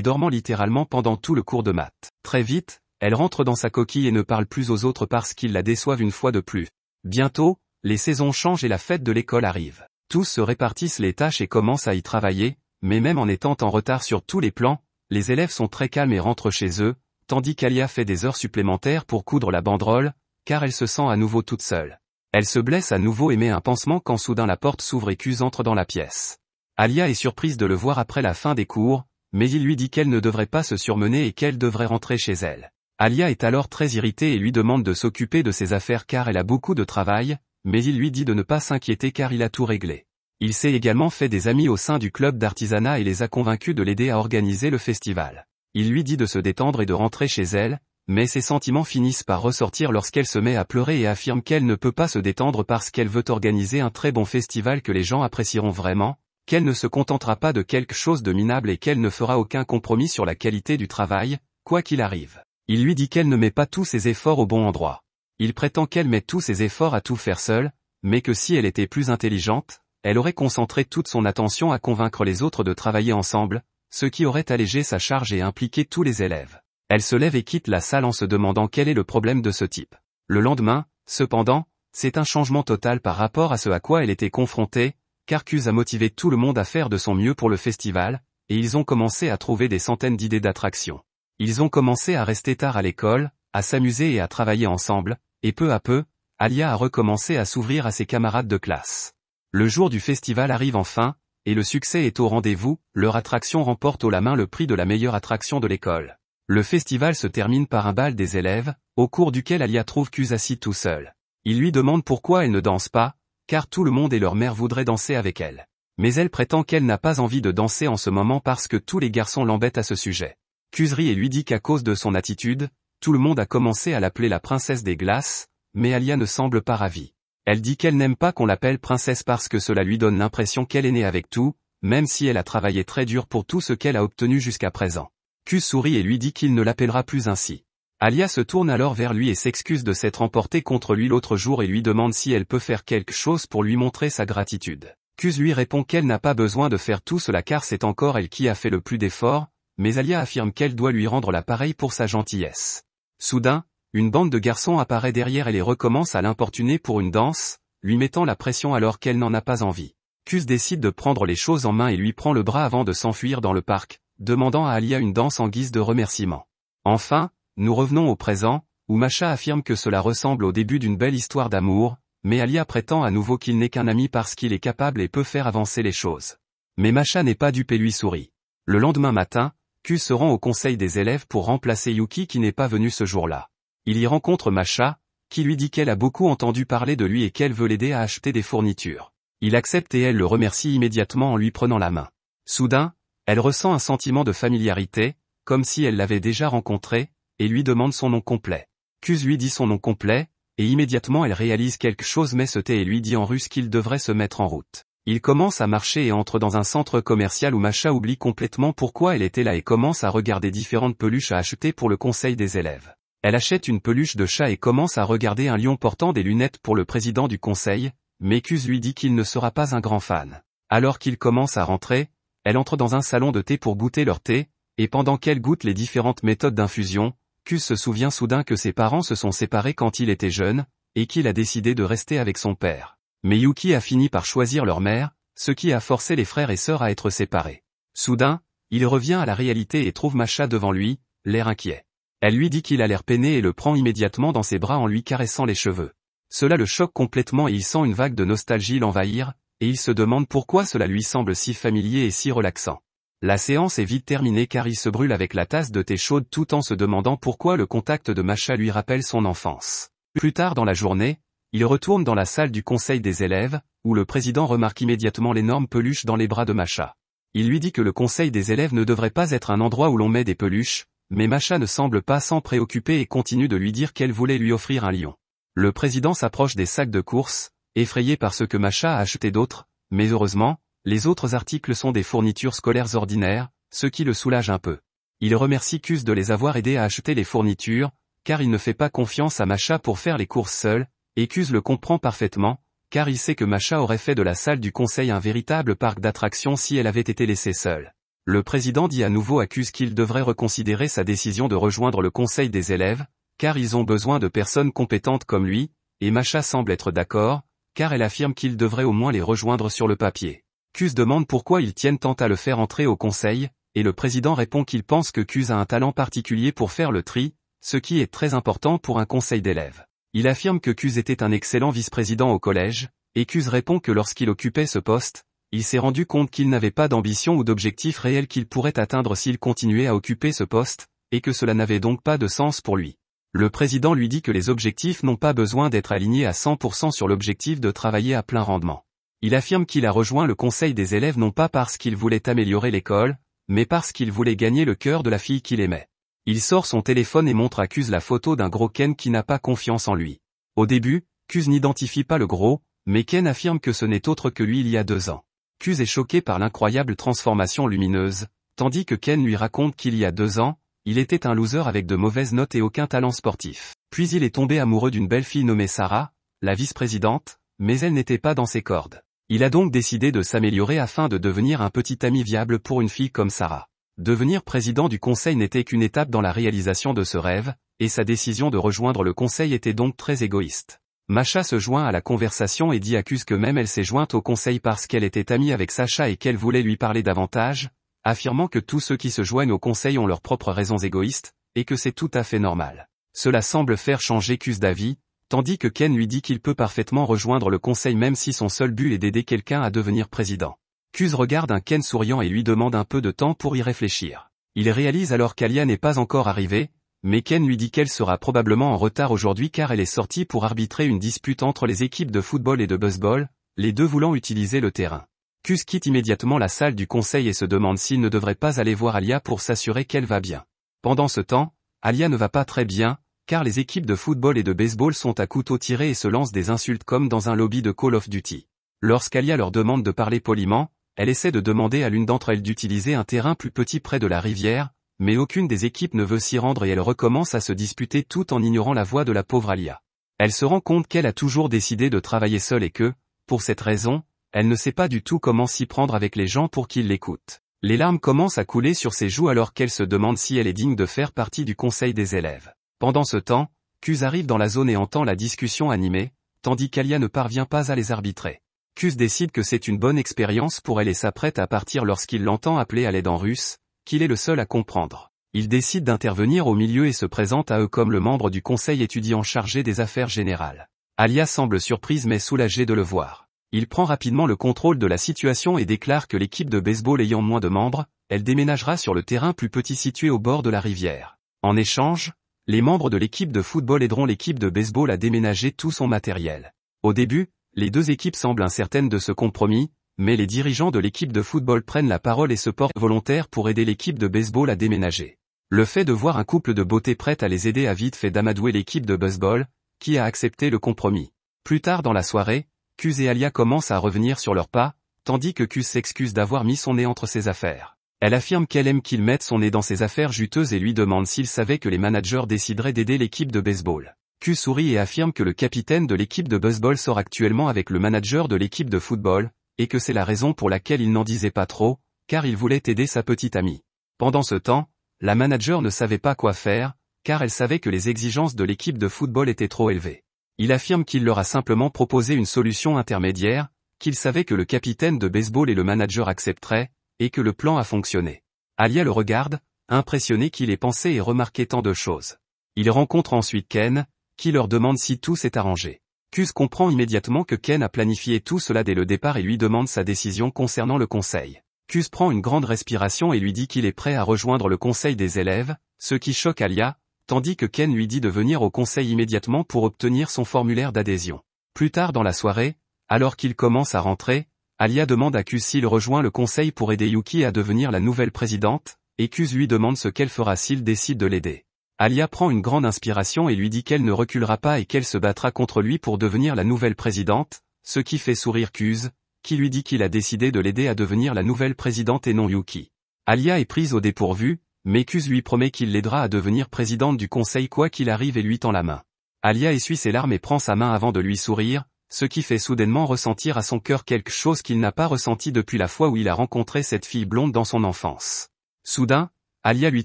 dormant littéralement pendant tout le cours de maths. Très vite, elle rentre dans sa coquille et ne parle plus aux autres parce qu'ils la déçoivent une fois de plus. Bientôt, les saisons changent et la fête de l'école arrive. Tous se répartissent les tâches et commencent à y travailler, mais même en étant en retard sur tous les plans, les élèves sont très calmes et rentrent chez eux, tandis qu'Alia fait des heures supplémentaires pour coudre la banderole, car elle se sent à nouveau toute seule. Elle se blesse à nouveau et met un pansement quand soudain la porte s'ouvre et Cuse entre dans la pièce. Alia est surprise de le voir après la fin des cours, mais il lui dit qu'elle ne devrait pas se surmener et qu'elle devrait rentrer chez elle. Alia est alors très irritée et lui demande de s'occuper de ses affaires car elle a beaucoup de travail, mais il lui dit de ne pas s'inquiéter car il a tout réglé. Il s'est également fait des amis au sein du club d'artisanat et les a convaincus de l'aider à organiser le festival. Il lui dit de se détendre et de rentrer chez elle, mais ses sentiments finissent par ressortir lorsqu'elle se met à pleurer et affirme qu'elle ne peut pas se détendre parce qu'elle veut organiser un très bon festival que les gens apprécieront vraiment, qu'elle ne se contentera pas de quelque chose de minable et qu'elle ne fera aucun compromis sur la qualité du travail, quoi qu'il arrive. Il lui dit qu'elle ne met pas tous ses efforts au bon endroit. Il prétend qu'elle met tous ses efforts à tout faire seule, mais que si elle était plus intelligente, elle aurait concentré toute son attention à convaincre les autres de travailler ensemble, ce qui aurait allégé sa charge et impliqué tous les élèves. Elle se lève et quitte la salle en se demandant quel est le problème de ce type. Le lendemain, cependant, c'est un changement total par rapport à ce à quoi elle était confrontée, Carcuse a motivé tout le monde à faire de son mieux pour le festival, et ils ont commencé à trouver des centaines d'idées d'attractions. Ils ont commencé à rester tard à l'école, à s'amuser et à travailler ensemble, et peu à peu, Alia a recommencé à s'ouvrir à ses camarades de classe. Le jour du festival arrive enfin, et le succès est au rendez-vous, leur attraction remporte au la main le prix de la meilleure attraction de l'école. Le festival se termine par un bal des élèves, au cours duquel Alia trouve assis tout seul. Il lui demande pourquoi elle ne danse pas, car tout le monde et leur mère voudraient danser avec elle. Mais elle prétend qu'elle n'a pas envie de danser en ce moment parce que tous les garçons l'embêtent à ce sujet. et lui dit qu'à cause de son attitude, tout le monde a commencé à l'appeler la princesse des glaces, mais Alia ne semble pas ravie. Elle dit qu'elle n'aime pas qu'on l'appelle princesse parce que cela lui donne l'impression qu'elle est née avec tout, même si elle a travaillé très dur pour tout ce qu'elle a obtenu jusqu'à présent. Kuz sourit et lui dit qu'il ne l'appellera plus ainsi. Alia se tourne alors vers lui et s'excuse de s'être emportée contre lui l'autre jour et lui demande si elle peut faire quelque chose pour lui montrer sa gratitude. Cus lui répond qu'elle n'a pas besoin de faire tout cela car c'est encore elle qui a fait le plus d'efforts, mais Alia affirme qu'elle doit lui rendre l'appareil pour sa gentillesse. Soudain, une bande de garçons apparaît derrière elle et les recommence à l'importuner pour une danse, lui mettant la pression alors qu'elle n'en a pas envie. Cus décide de prendre les choses en main et lui prend le bras avant de s'enfuir dans le parc, demandant à Alia une danse en guise de remerciement. Enfin, nous revenons au présent, où Macha affirme que cela ressemble au début d'une belle histoire d'amour, mais Alia prétend à nouveau qu'il n'est qu'un ami parce qu'il est capable et peut faire avancer les choses. Mais Macha n'est pas dupe lui sourit. Le lendemain matin, Q se rend au conseil des élèves pour remplacer Yuki qui n'est pas venu ce jour-là. Il y rencontre Macha, qui lui dit qu'elle a beaucoup entendu parler de lui et qu'elle veut l'aider à acheter des fournitures. Il accepte et elle le remercie immédiatement en lui prenant la main. Soudain, elle ressent un sentiment de familiarité, comme si elle l'avait déjà rencontré, et lui demande son nom complet. Cuse lui dit son nom complet, et immédiatement elle réalise quelque chose mais se tait et lui dit en russe qu'il devrait se mettre en route. Il commence à marcher et entre dans un centre commercial où Macha oublie complètement pourquoi elle était là et commence à regarder différentes peluches à acheter pour le conseil des élèves. Elle achète une peluche de chat et commence à regarder un lion portant des lunettes pour le président du conseil, mais Cuse lui dit qu'il ne sera pas un grand fan. Alors qu'il commence à rentrer, elle entre dans un salon de thé pour goûter leur thé, et pendant qu'elle goûte les différentes méthodes d'infusion, se souvient soudain que ses parents se sont séparés quand il était jeune, et qu'il a décidé de rester avec son père. Mais Yuki a fini par choisir leur mère, ce qui a forcé les frères et sœurs à être séparés. Soudain, il revient à la réalité et trouve Macha devant lui, l'air inquiet. Elle lui dit qu'il a l'air peiné et le prend immédiatement dans ses bras en lui caressant les cheveux. Cela le choque complètement et il sent une vague de nostalgie l'envahir, et il se demande pourquoi cela lui semble si familier et si relaxant. La séance est vite terminée car il se brûle avec la tasse de thé chaude tout en se demandant pourquoi le contact de Macha lui rappelle son enfance. Plus tard dans la journée, il retourne dans la salle du conseil des élèves, où le président remarque immédiatement l'énorme peluche dans les bras de Macha. Il lui dit que le conseil des élèves ne devrait pas être un endroit où l'on met des peluches, mais Macha ne semble pas s'en préoccuper et continue de lui dire qu'elle voulait lui offrir un lion. Le président s'approche des sacs de course, effrayé par ce que Macha a acheté d'autres, mais heureusement, les autres articles sont des fournitures scolaires ordinaires, ce qui le soulage un peu. Il remercie Cus de les avoir aidés à acheter les fournitures, car il ne fait pas confiance à Macha pour faire les courses seul, et Cus le comprend parfaitement, car il sait que Macha aurait fait de la salle du conseil un véritable parc d'attractions si elle avait été laissée seule. Le président dit à nouveau à Cus qu'il devrait reconsidérer sa décision de rejoindre le conseil des élèves, car ils ont besoin de personnes compétentes comme lui, et Macha semble être d'accord, car elle affirme qu'il devrait au moins les rejoindre sur le papier. Cuse demande pourquoi ils tiennent tant à le faire entrer au conseil, et le président répond qu'il pense que Cuse a un talent particulier pour faire le tri, ce qui est très important pour un conseil d'élèves. Il affirme que Cuse était un excellent vice-président au collège, et Cuse répond que lorsqu'il occupait ce poste, il s'est rendu compte qu'il n'avait pas d'ambition ou d'objectif réel qu'il pourrait atteindre s'il continuait à occuper ce poste, et que cela n'avait donc pas de sens pour lui. Le président lui dit que les objectifs n'ont pas besoin d'être alignés à 100% sur l'objectif de travailler à plein rendement. Il affirme qu'il a rejoint le conseil des élèves non pas parce qu'il voulait améliorer l'école, mais parce qu'il voulait gagner le cœur de la fille qu'il aimait. Il sort son téléphone et montre à Cuse la photo d'un gros Ken qui n'a pas confiance en lui. Au début, Cuse n'identifie pas le gros, mais Ken affirme que ce n'est autre que lui il y a deux ans. Cuse est choqué par l'incroyable transformation lumineuse, tandis que Ken lui raconte qu'il y a deux ans, il était un loser avec de mauvaises notes et aucun talent sportif. Puis il est tombé amoureux d'une belle fille nommée Sarah, la vice-présidente, mais elle n'était pas dans ses cordes. Il a donc décidé de s'améliorer afin de devenir un petit ami viable pour une fille comme Sarah. Devenir président du conseil n'était qu'une étape dans la réalisation de ce rêve, et sa décision de rejoindre le conseil était donc très égoïste. Macha se joint à la conversation et dit à Cus que même elle s'est jointe au conseil parce qu'elle était amie avec Sacha et qu'elle voulait lui parler davantage, affirmant que tous ceux qui se joignent au conseil ont leurs propres raisons égoïstes, et que c'est tout à fait normal. Cela semble faire changer Cus d'avis, tandis que Ken lui dit qu'il peut parfaitement rejoindre le conseil même si son seul but est d'aider quelqu'un à devenir président. Kuz regarde un Ken souriant et lui demande un peu de temps pour y réfléchir. Il réalise alors qu'Alia n'est pas encore arrivée, mais Ken lui dit qu'elle sera probablement en retard aujourd'hui car elle est sortie pour arbitrer une dispute entre les équipes de football et de buzzball, les deux voulant utiliser le terrain. Cus quitte immédiatement la salle du conseil et se demande s'il ne devrait pas aller voir Alia pour s'assurer qu'elle va bien. Pendant ce temps, Alia ne va pas très bien, car les équipes de football et de baseball sont à couteau tiré et se lancent des insultes comme dans un lobby de Call of Duty. Lorsqu'Alia leur demande de parler poliment, elle essaie de demander à l'une d'entre elles d'utiliser un terrain plus petit près de la rivière, mais aucune des équipes ne veut s'y rendre et elle recommence à se disputer tout en ignorant la voix de la pauvre Alia. Elle se rend compte qu'elle a toujours décidé de travailler seule et que, pour cette raison, elle ne sait pas du tout comment s'y prendre avec les gens pour qu'ils l'écoutent. Les larmes commencent à couler sur ses joues alors qu'elle se demande si elle est digne de faire partie du conseil des élèves. Pendant ce temps, Kuz arrive dans la zone et entend la discussion animée, tandis qu'Alia ne parvient pas à les arbitrer. Kuz décide que c'est une bonne expérience pour elle et s'apprête à partir lorsqu'il l'entend appeler à l'aide en russe, qu'il est le seul à comprendre. Il décide d'intervenir au milieu et se présente à eux comme le membre du conseil étudiant chargé des affaires générales. Alia semble surprise mais soulagée de le voir. Il prend rapidement le contrôle de la situation et déclare que l'équipe de baseball ayant moins de membres, elle déménagera sur le terrain plus petit situé au bord de la rivière. En échange, les membres de l'équipe de football aideront l'équipe de baseball à déménager tout son matériel. Au début, les deux équipes semblent incertaines de ce compromis, mais les dirigeants de l'équipe de football prennent la parole et se portent volontaires pour aider l'équipe de baseball à déménager. Le fait de voir un couple de beauté prête à les aider a vite fait d'amadouer l'équipe de baseball, qui a accepté le compromis. Plus tard dans la soirée, Cus et Alia commencent à revenir sur leurs pas, tandis que Cus s'excuse d'avoir mis son nez entre ses affaires. Elle affirme qu'elle aime qu'il mette son nez dans ses affaires juteuses et lui demande s'il savait que les managers décideraient d'aider l'équipe de baseball. Q sourit et affirme que le capitaine de l'équipe de baseball sort actuellement avec le manager de l'équipe de football, et que c'est la raison pour laquelle il n'en disait pas trop, car il voulait aider sa petite amie. Pendant ce temps, la manager ne savait pas quoi faire, car elle savait que les exigences de l'équipe de football étaient trop élevées. Il affirme qu'il leur a simplement proposé une solution intermédiaire, qu'il savait que le capitaine de baseball et le manager accepteraient, et que le plan a fonctionné. Alia le regarde, impressionné qu'il ait pensé et remarqué tant de choses. Il rencontre ensuite Ken, qui leur demande si tout s'est arrangé. Cus comprend immédiatement que Ken a planifié tout cela dès le départ et lui demande sa décision concernant le conseil. Cus prend une grande respiration et lui dit qu'il est prêt à rejoindre le conseil des élèves, ce qui choque Alia, tandis que Ken lui dit de venir au conseil immédiatement pour obtenir son formulaire d'adhésion. Plus tard dans la soirée, alors qu'il commence à rentrer, Alia demande à Q s'il rejoint le conseil pour aider Yuki à devenir la nouvelle présidente, et Q lui demande ce qu'elle fera s'il décide de l'aider. Alia prend une grande inspiration et lui dit qu'elle ne reculera pas et qu'elle se battra contre lui pour devenir la nouvelle présidente, ce qui fait sourire Kuz, qui lui dit qu'il a décidé de l'aider à devenir la nouvelle présidente et non Yuki. Alia est prise au dépourvu, mais Kuz lui promet qu'il l'aidera à devenir présidente du conseil quoi qu'il arrive et lui tend la main. Alia essuie ses larmes et prend sa main avant de lui sourire, ce qui fait soudainement ressentir à son cœur quelque chose qu'il n'a pas ressenti depuis la fois où il a rencontré cette fille blonde dans son enfance. Soudain, Alia lui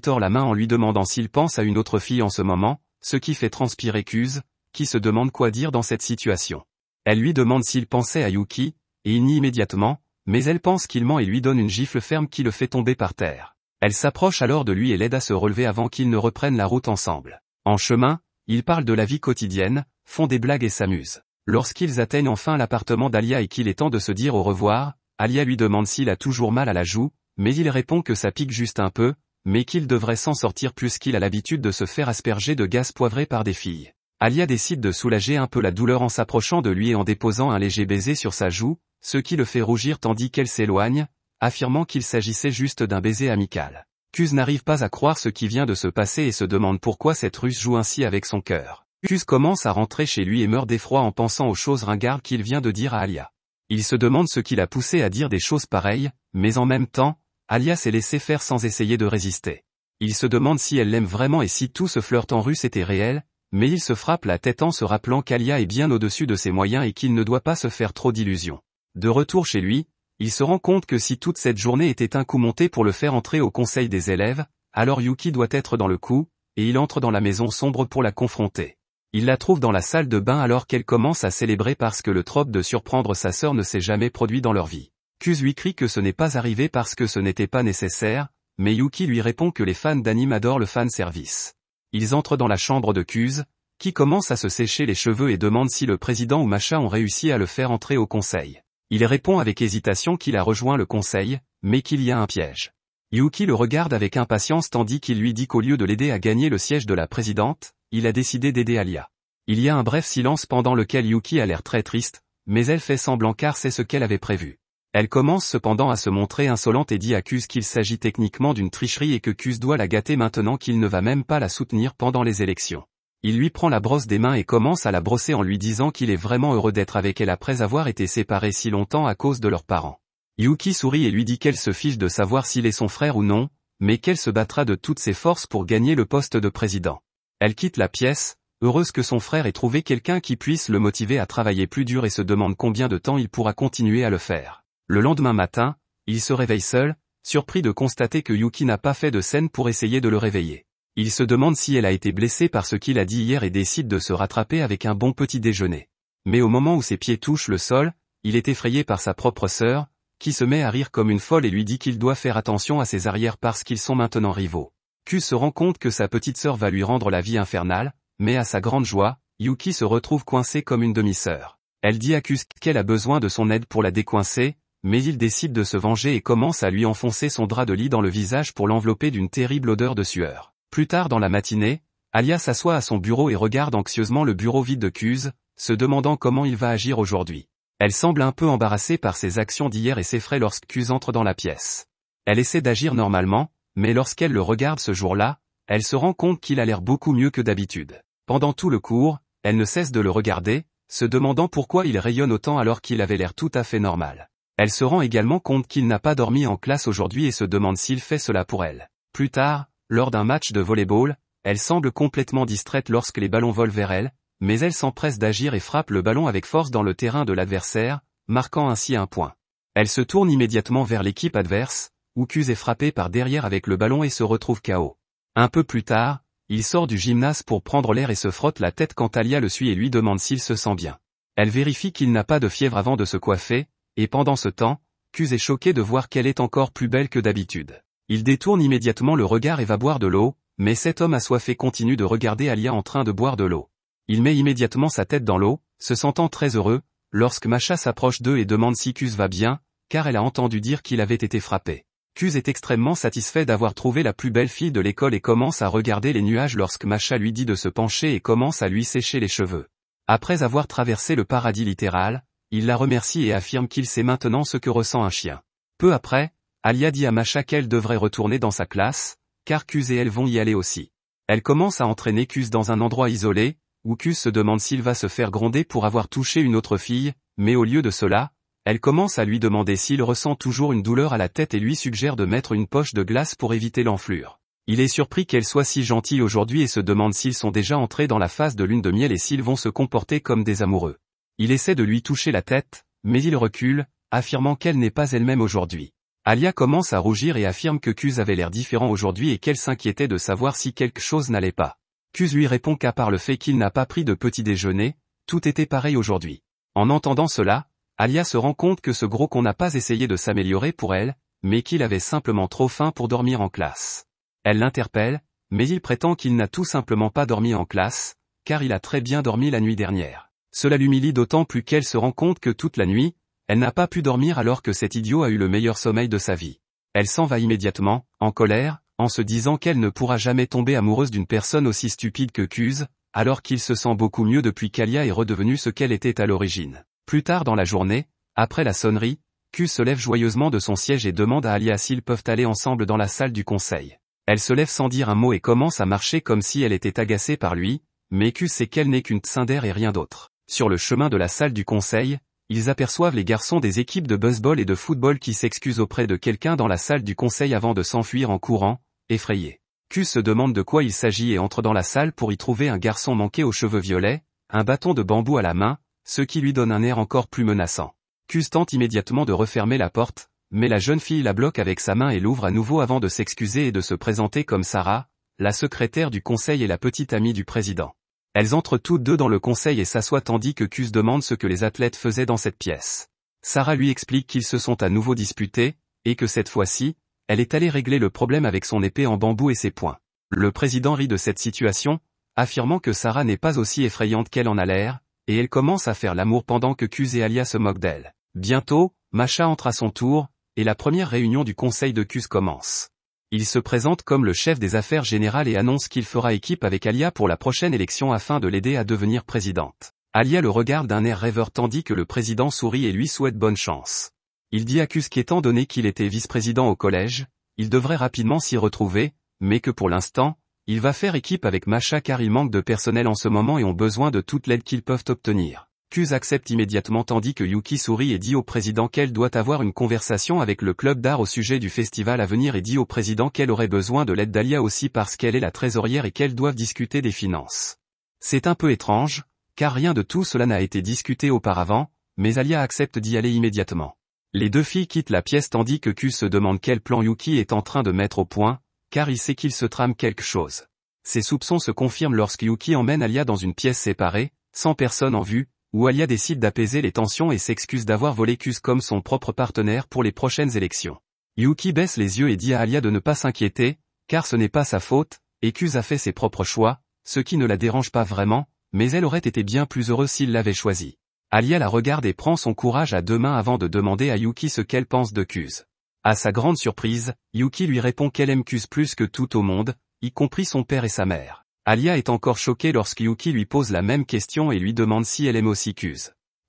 tord la main en lui demandant s'il pense à une autre fille en ce moment, ce qui fait transpirer Cuse, qui se demande quoi dire dans cette situation. Elle lui demande s'il pensait à Yuki, et il nie immédiatement, mais elle pense qu'il ment et lui donne une gifle ferme qui le fait tomber par terre. Elle s'approche alors de lui et l'aide à se relever avant qu'ils ne reprennent la route ensemble. En chemin, ils parlent de la vie quotidienne, font des blagues et s'amusent. Lorsqu'ils atteignent enfin l'appartement d'Alia et qu'il est temps de se dire au revoir, Alia lui demande s'il a toujours mal à la joue, mais il répond que ça pique juste un peu, mais qu'il devrait s'en sortir plus qu'il a l'habitude de se faire asperger de gaz poivré par des filles. Alia décide de soulager un peu la douleur en s'approchant de lui et en déposant un léger baiser sur sa joue, ce qui le fait rougir tandis qu'elle s'éloigne, affirmant qu'il s'agissait juste d'un baiser amical. Kuz n'arrive pas à croire ce qui vient de se passer et se demande pourquoi cette Russe joue ainsi avec son cœur. Yuki commence à rentrer chez lui et meurt d'effroi en pensant aux choses ringardes qu'il vient de dire à Alia. Il se demande ce qui l'a poussé à dire des choses pareilles, mais en même temps, Alia s'est laissée faire sans essayer de résister. Il se demande si elle l'aime vraiment et si tout ce flirt en russe était réel, mais il se frappe la tête en se rappelant qu'Alia est bien au-dessus de ses moyens et qu'il ne doit pas se faire trop d'illusions. De retour chez lui, il se rend compte que si toute cette journée était un coup monté pour le faire entrer au conseil des élèves, alors Yuki doit être dans le coup, et il entre dans la maison sombre pour la confronter. Il la trouve dans la salle de bain alors qu'elle commence à célébrer parce que le trope de surprendre sa sœur ne s'est jamais produit dans leur vie. Kuz lui crie que ce n'est pas arrivé parce que ce n'était pas nécessaire, mais Yuki lui répond que les fans d'anime adorent le fan service. Ils entrent dans la chambre de Kuz, qui commence à se sécher les cheveux et demande si le président ou Macha ont réussi à le faire entrer au conseil. Il répond avec hésitation qu'il a rejoint le conseil, mais qu'il y a un piège. Yuki le regarde avec impatience tandis qu'il lui dit qu'au lieu de l'aider à gagner le siège de la présidente, il a décidé d'aider Alia. Il y a un bref silence pendant lequel Yuki a l'air très triste, mais elle fait semblant car c'est ce qu'elle avait prévu. Elle commence cependant à se montrer insolente et dit à Kuz qu'il s'agit techniquement d'une tricherie et que Kuz doit la gâter maintenant qu'il ne va même pas la soutenir pendant les élections. Il lui prend la brosse des mains et commence à la brosser en lui disant qu'il est vraiment heureux d'être avec elle après avoir été séparé si longtemps à cause de leurs parents. Yuki sourit et lui dit qu'elle se fiche de savoir s'il est son frère ou non, mais qu'elle se battra de toutes ses forces pour gagner le poste de président. Elle quitte la pièce, heureuse que son frère ait trouvé quelqu'un qui puisse le motiver à travailler plus dur et se demande combien de temps il pourra continuer à le faire. Le lendemain matin, il se réveille seul, surpris de constater que Yuki n'a pas fait de scène pour essayer de le réveiller. Il se demande si elle a été blessée par ce qu'il a dit hier et décide de se rattraper avec un bon petit déjeuner. Mais au moment où ses pieds touchent le sol, il est effrayé par sa propre sœur, qui se met à rire comme une folle et lui dit qu'il doit faire attention à ses arrières parce qu'ils sont maintenant rivaux. Q se rend compte que sa petite sœur va lui rendre la vie infernale, mais à sa grande joie, Yuki se retrouve coincée comme une demi-sœur. Elle dit à Q qu'elle a besoin de son aide pour la décoincer, mais il décide de se venger et commence à lui enfoncer son drap de lit dans le visage pour l'envelopper d'une terrible odeur de sueur. Plus tard dans la matinée, Alia s'assoit à son bureau et regarde anxieusement le bureau vide de Q, se demandant comment il va agir aujourd'hui. Elle semble un peu embarrassée par ses actions d'hier et s'effraie lorsque entre dans la pièce. Elle essaie d'agir normalement, mais lorsqu'elle le regarde ce jour-là, elle se rend compte qu'il a l'air beaucoup mieux que d'habitude. Pendant tout le cours, elle ne cesse de le regarder, se demandant pourquoi il rayonne autant alors qu'il avait l'air tout à fait normal. Elle se rend également compte qu'il n'a pas dormi en classe aujourd'hui et se demande s'il fait cela pour elle. Plus tard, lors d'un match de volleyball, elle semble complètement distraite lorsque les ballons volent vers elle, mais elle s'empresse d'agir et frappe le ballon avec force dans le terrain de l'adversaire, marquant ainsi un point. Elle se tourne immédiatement vers l'équipe adverse, Houcus est frappé par derrière avec le ballon et se retrouve KO. Un peu plus tard, il sort du gymnase pour prendre l'air et se frotte la tête quand Alia le suit et lui demande s'il se sent bien. Elle vérifie qu'il n'a pas de fièvre avant de se coiffer, et pendant ce temps, Kuz est choqué de voir qu'elle est encore plus belle que d'habitude. Il détourne immédiatement le regard et va boire de l'eau, mais cet homme assoiffé continue de regarder Alia en train de boire de l'eau. Il met immédiatement sa tête dans l'eau, se sentant très heureux, lorsque Macha s'approche d'eux et demande si Kuz va bien, car elle a entendu dire qu'il avait été frappé. Kuz est extrêmement satisfait d'avoir trouvé la plus belle fille de l'école et commence à regarder les nuages lorsque Macha lui dit de se pencher et commence à lui sécher les cheveux. Après avoir traversé le paradis littéral, il la remercie et affirme qu'il sait maintenant ce que ressent un chien. Peu après, Alia dit à Macha qu'elle devrait retourner dans sa classe, car Kuz et elle vont y aller aussi. Elle commence à entraîner Kuz dans un endroit isolé, où Kuz se demande s'il va se faire gronder pour avoir touché une autre fille, mais au lieu de cela, elle commence à lui demander s'il ressent toujours une douleur à la tête et lui suggère de mettre une poche de glace pour éviter l'enflure. Il est surpris qu'elle soit si gentille aujourd'hui et se demande s'ils sont déjà entrés dans la phase de lune de miel et s'ils vont se comporter comme des amoureux. Il essaie de lui toucher la tête, mais il recule, affirmant qu'elle n'est pas elle-même aujourd'hui. Alia commence à rougir et affirme que Kuz avait l'air différent aujourd'hui et qu'elle s'inquiétait de savoir si quelque chose n'allait pas. Kuz lui répond qu'à part le fait qu'il n'a pas pris de petit déjeuner, tout était pareil aujourd'hui. En entendant cela, Alia se rend compte que ce gros qu'on n'a pas essayé de s'améliorer pour elle, mais qu'il avait simplement trop faim pour dormir en classe. Elle l'interpelle, mais il prétend qu'il n'a tout simplement pas dormi en classe, car il a très bien dormi la nuit dernière. Cela l'humilie d'autant plus qu'elle se rend compte que toute la nuit, elle n'a pas pu dormir alors que cet idiot a eu le meilleur sommeil de sa vie. Elle s'en va immédiatement, en colère, en se disant qu'elle ne pourra jamais tomber amoureuse d'une personne aussi stupide que Cuse, alors qu'il se sent beaucoup mieux depuis qu'Alia est redevenue ce qu'elle était à l'origine. Plus tard dans la journée, après la sonnerie, Q se lève joyeusement de son siège et demande à Alia s'ils peuvent aller ensemble dans la salle du conseil. Elle se lève sans dire un mot et commence à marcher comme si elle était agacée par lui, mais Q sait qu'elle n'est qu'une tsinder et rien d'autre. Sur le chemin de la salle du conseil, ils aperçoivent les garçons des équipes de buzzball et de football qui s'excusent auprès de quelqu'un dans la salle du conseil avant de s'enfuir en courant, effrayés. Q se demande de quoi il s'agit et entre dans la salle pour y trouver un garçon manqué aux cheveux violets, un bâton de bambou à la main, ce qui lui donne un air encore plus menaçant. Cus tente immédiatement de refermer la porte, mais la jeune fille la bloque avec sa main et l'ouvre à nouveau avant de s'excuser et de se présenter comme Sarah, la secrétaire du conseil et la petite amie du président. Elles entrent toutes deux dans le conseil et s'assoient tandis que Cus demande ce que les athlètes faisaient dans cette pièce. Sarah lui explique qu'ils se sont à nouveau disputés, et que cette fois-ci, elle est allée régler le problème avec son épée en bambou et ses poings. Le président rit de cette situation, affirmant que Sarah n'est pas aussi effrayante qu'elle en a l'air, et elle commence à faire l'amour pendant que Cuse et Alia se moquent d'elle. Bientôt, Macha entre à son tour, et la première réunion du conseil de Cuse commence. Il se présente comme le chef des affaires générales et annonce qu'il fera équipe avec Alia pour la prochaine élection afin de l'aider à devenir présidente. Alia le regarde d'un air rêveur tandis que le président sourit et lui souhaite bonne chance. Il dit à Cus qu'étant donné qu'il était vice-président au collège, il devrait rapidement s'y retrouver, mais que pour l'instant, il va faire équipe avec Macha car il manque de personnel en ce moment et ont besoin de toute l'aide qu'ils peuvent obtenir. Kuz accepte immédiatement tandis que Yuki sourit et dit au président qu'elle doit avoir une conversation avec le club d'art au sujet du festival à venir et dit au président qu'elle aurait besoin de l'aide d'Alia aussi parce qu'elle est la trésorière et qu'elles doivent discuter des finances. C'est un peu étrange, car rien de tout cela n'a été discuté auparavant, mais Alia accepte d'y aller immédiatement. Les deux filles quittent la pièce tandis que Kuz se demande quel plan Yuki est en train de mettre au point, car il sait qu'il se trame quelque chose. Ses soupçons se confirment lorsque Yuki emmène Alia dans une pièce séparée, sans personne en vue, où Alia décide d'apaiser les tensions et s'excuse d'avoir volé Kus comme son propre partenaire pour les prochaines élections. Yuki baisse les yeux et dit à Alia de ne pas s'inquiéter, car ce n'est pas sa faute, et Kus a fait ses propres choix, ce qui ne la dérange pas vraiment, mais elle aurait été bien plus heureuse s'il l'avait choisi. Alia la regarde et prend son courage à deux mains avant de demander à Yuki ce qu'elle pense de Cuse. À sa grande surprise, Yuki lui répond qu'elle aime plus que tout au monde, y compris son père et sa mère. Alia est encore choquée lorsque Yuki lui pose la même question et lui demande si elle aime aussi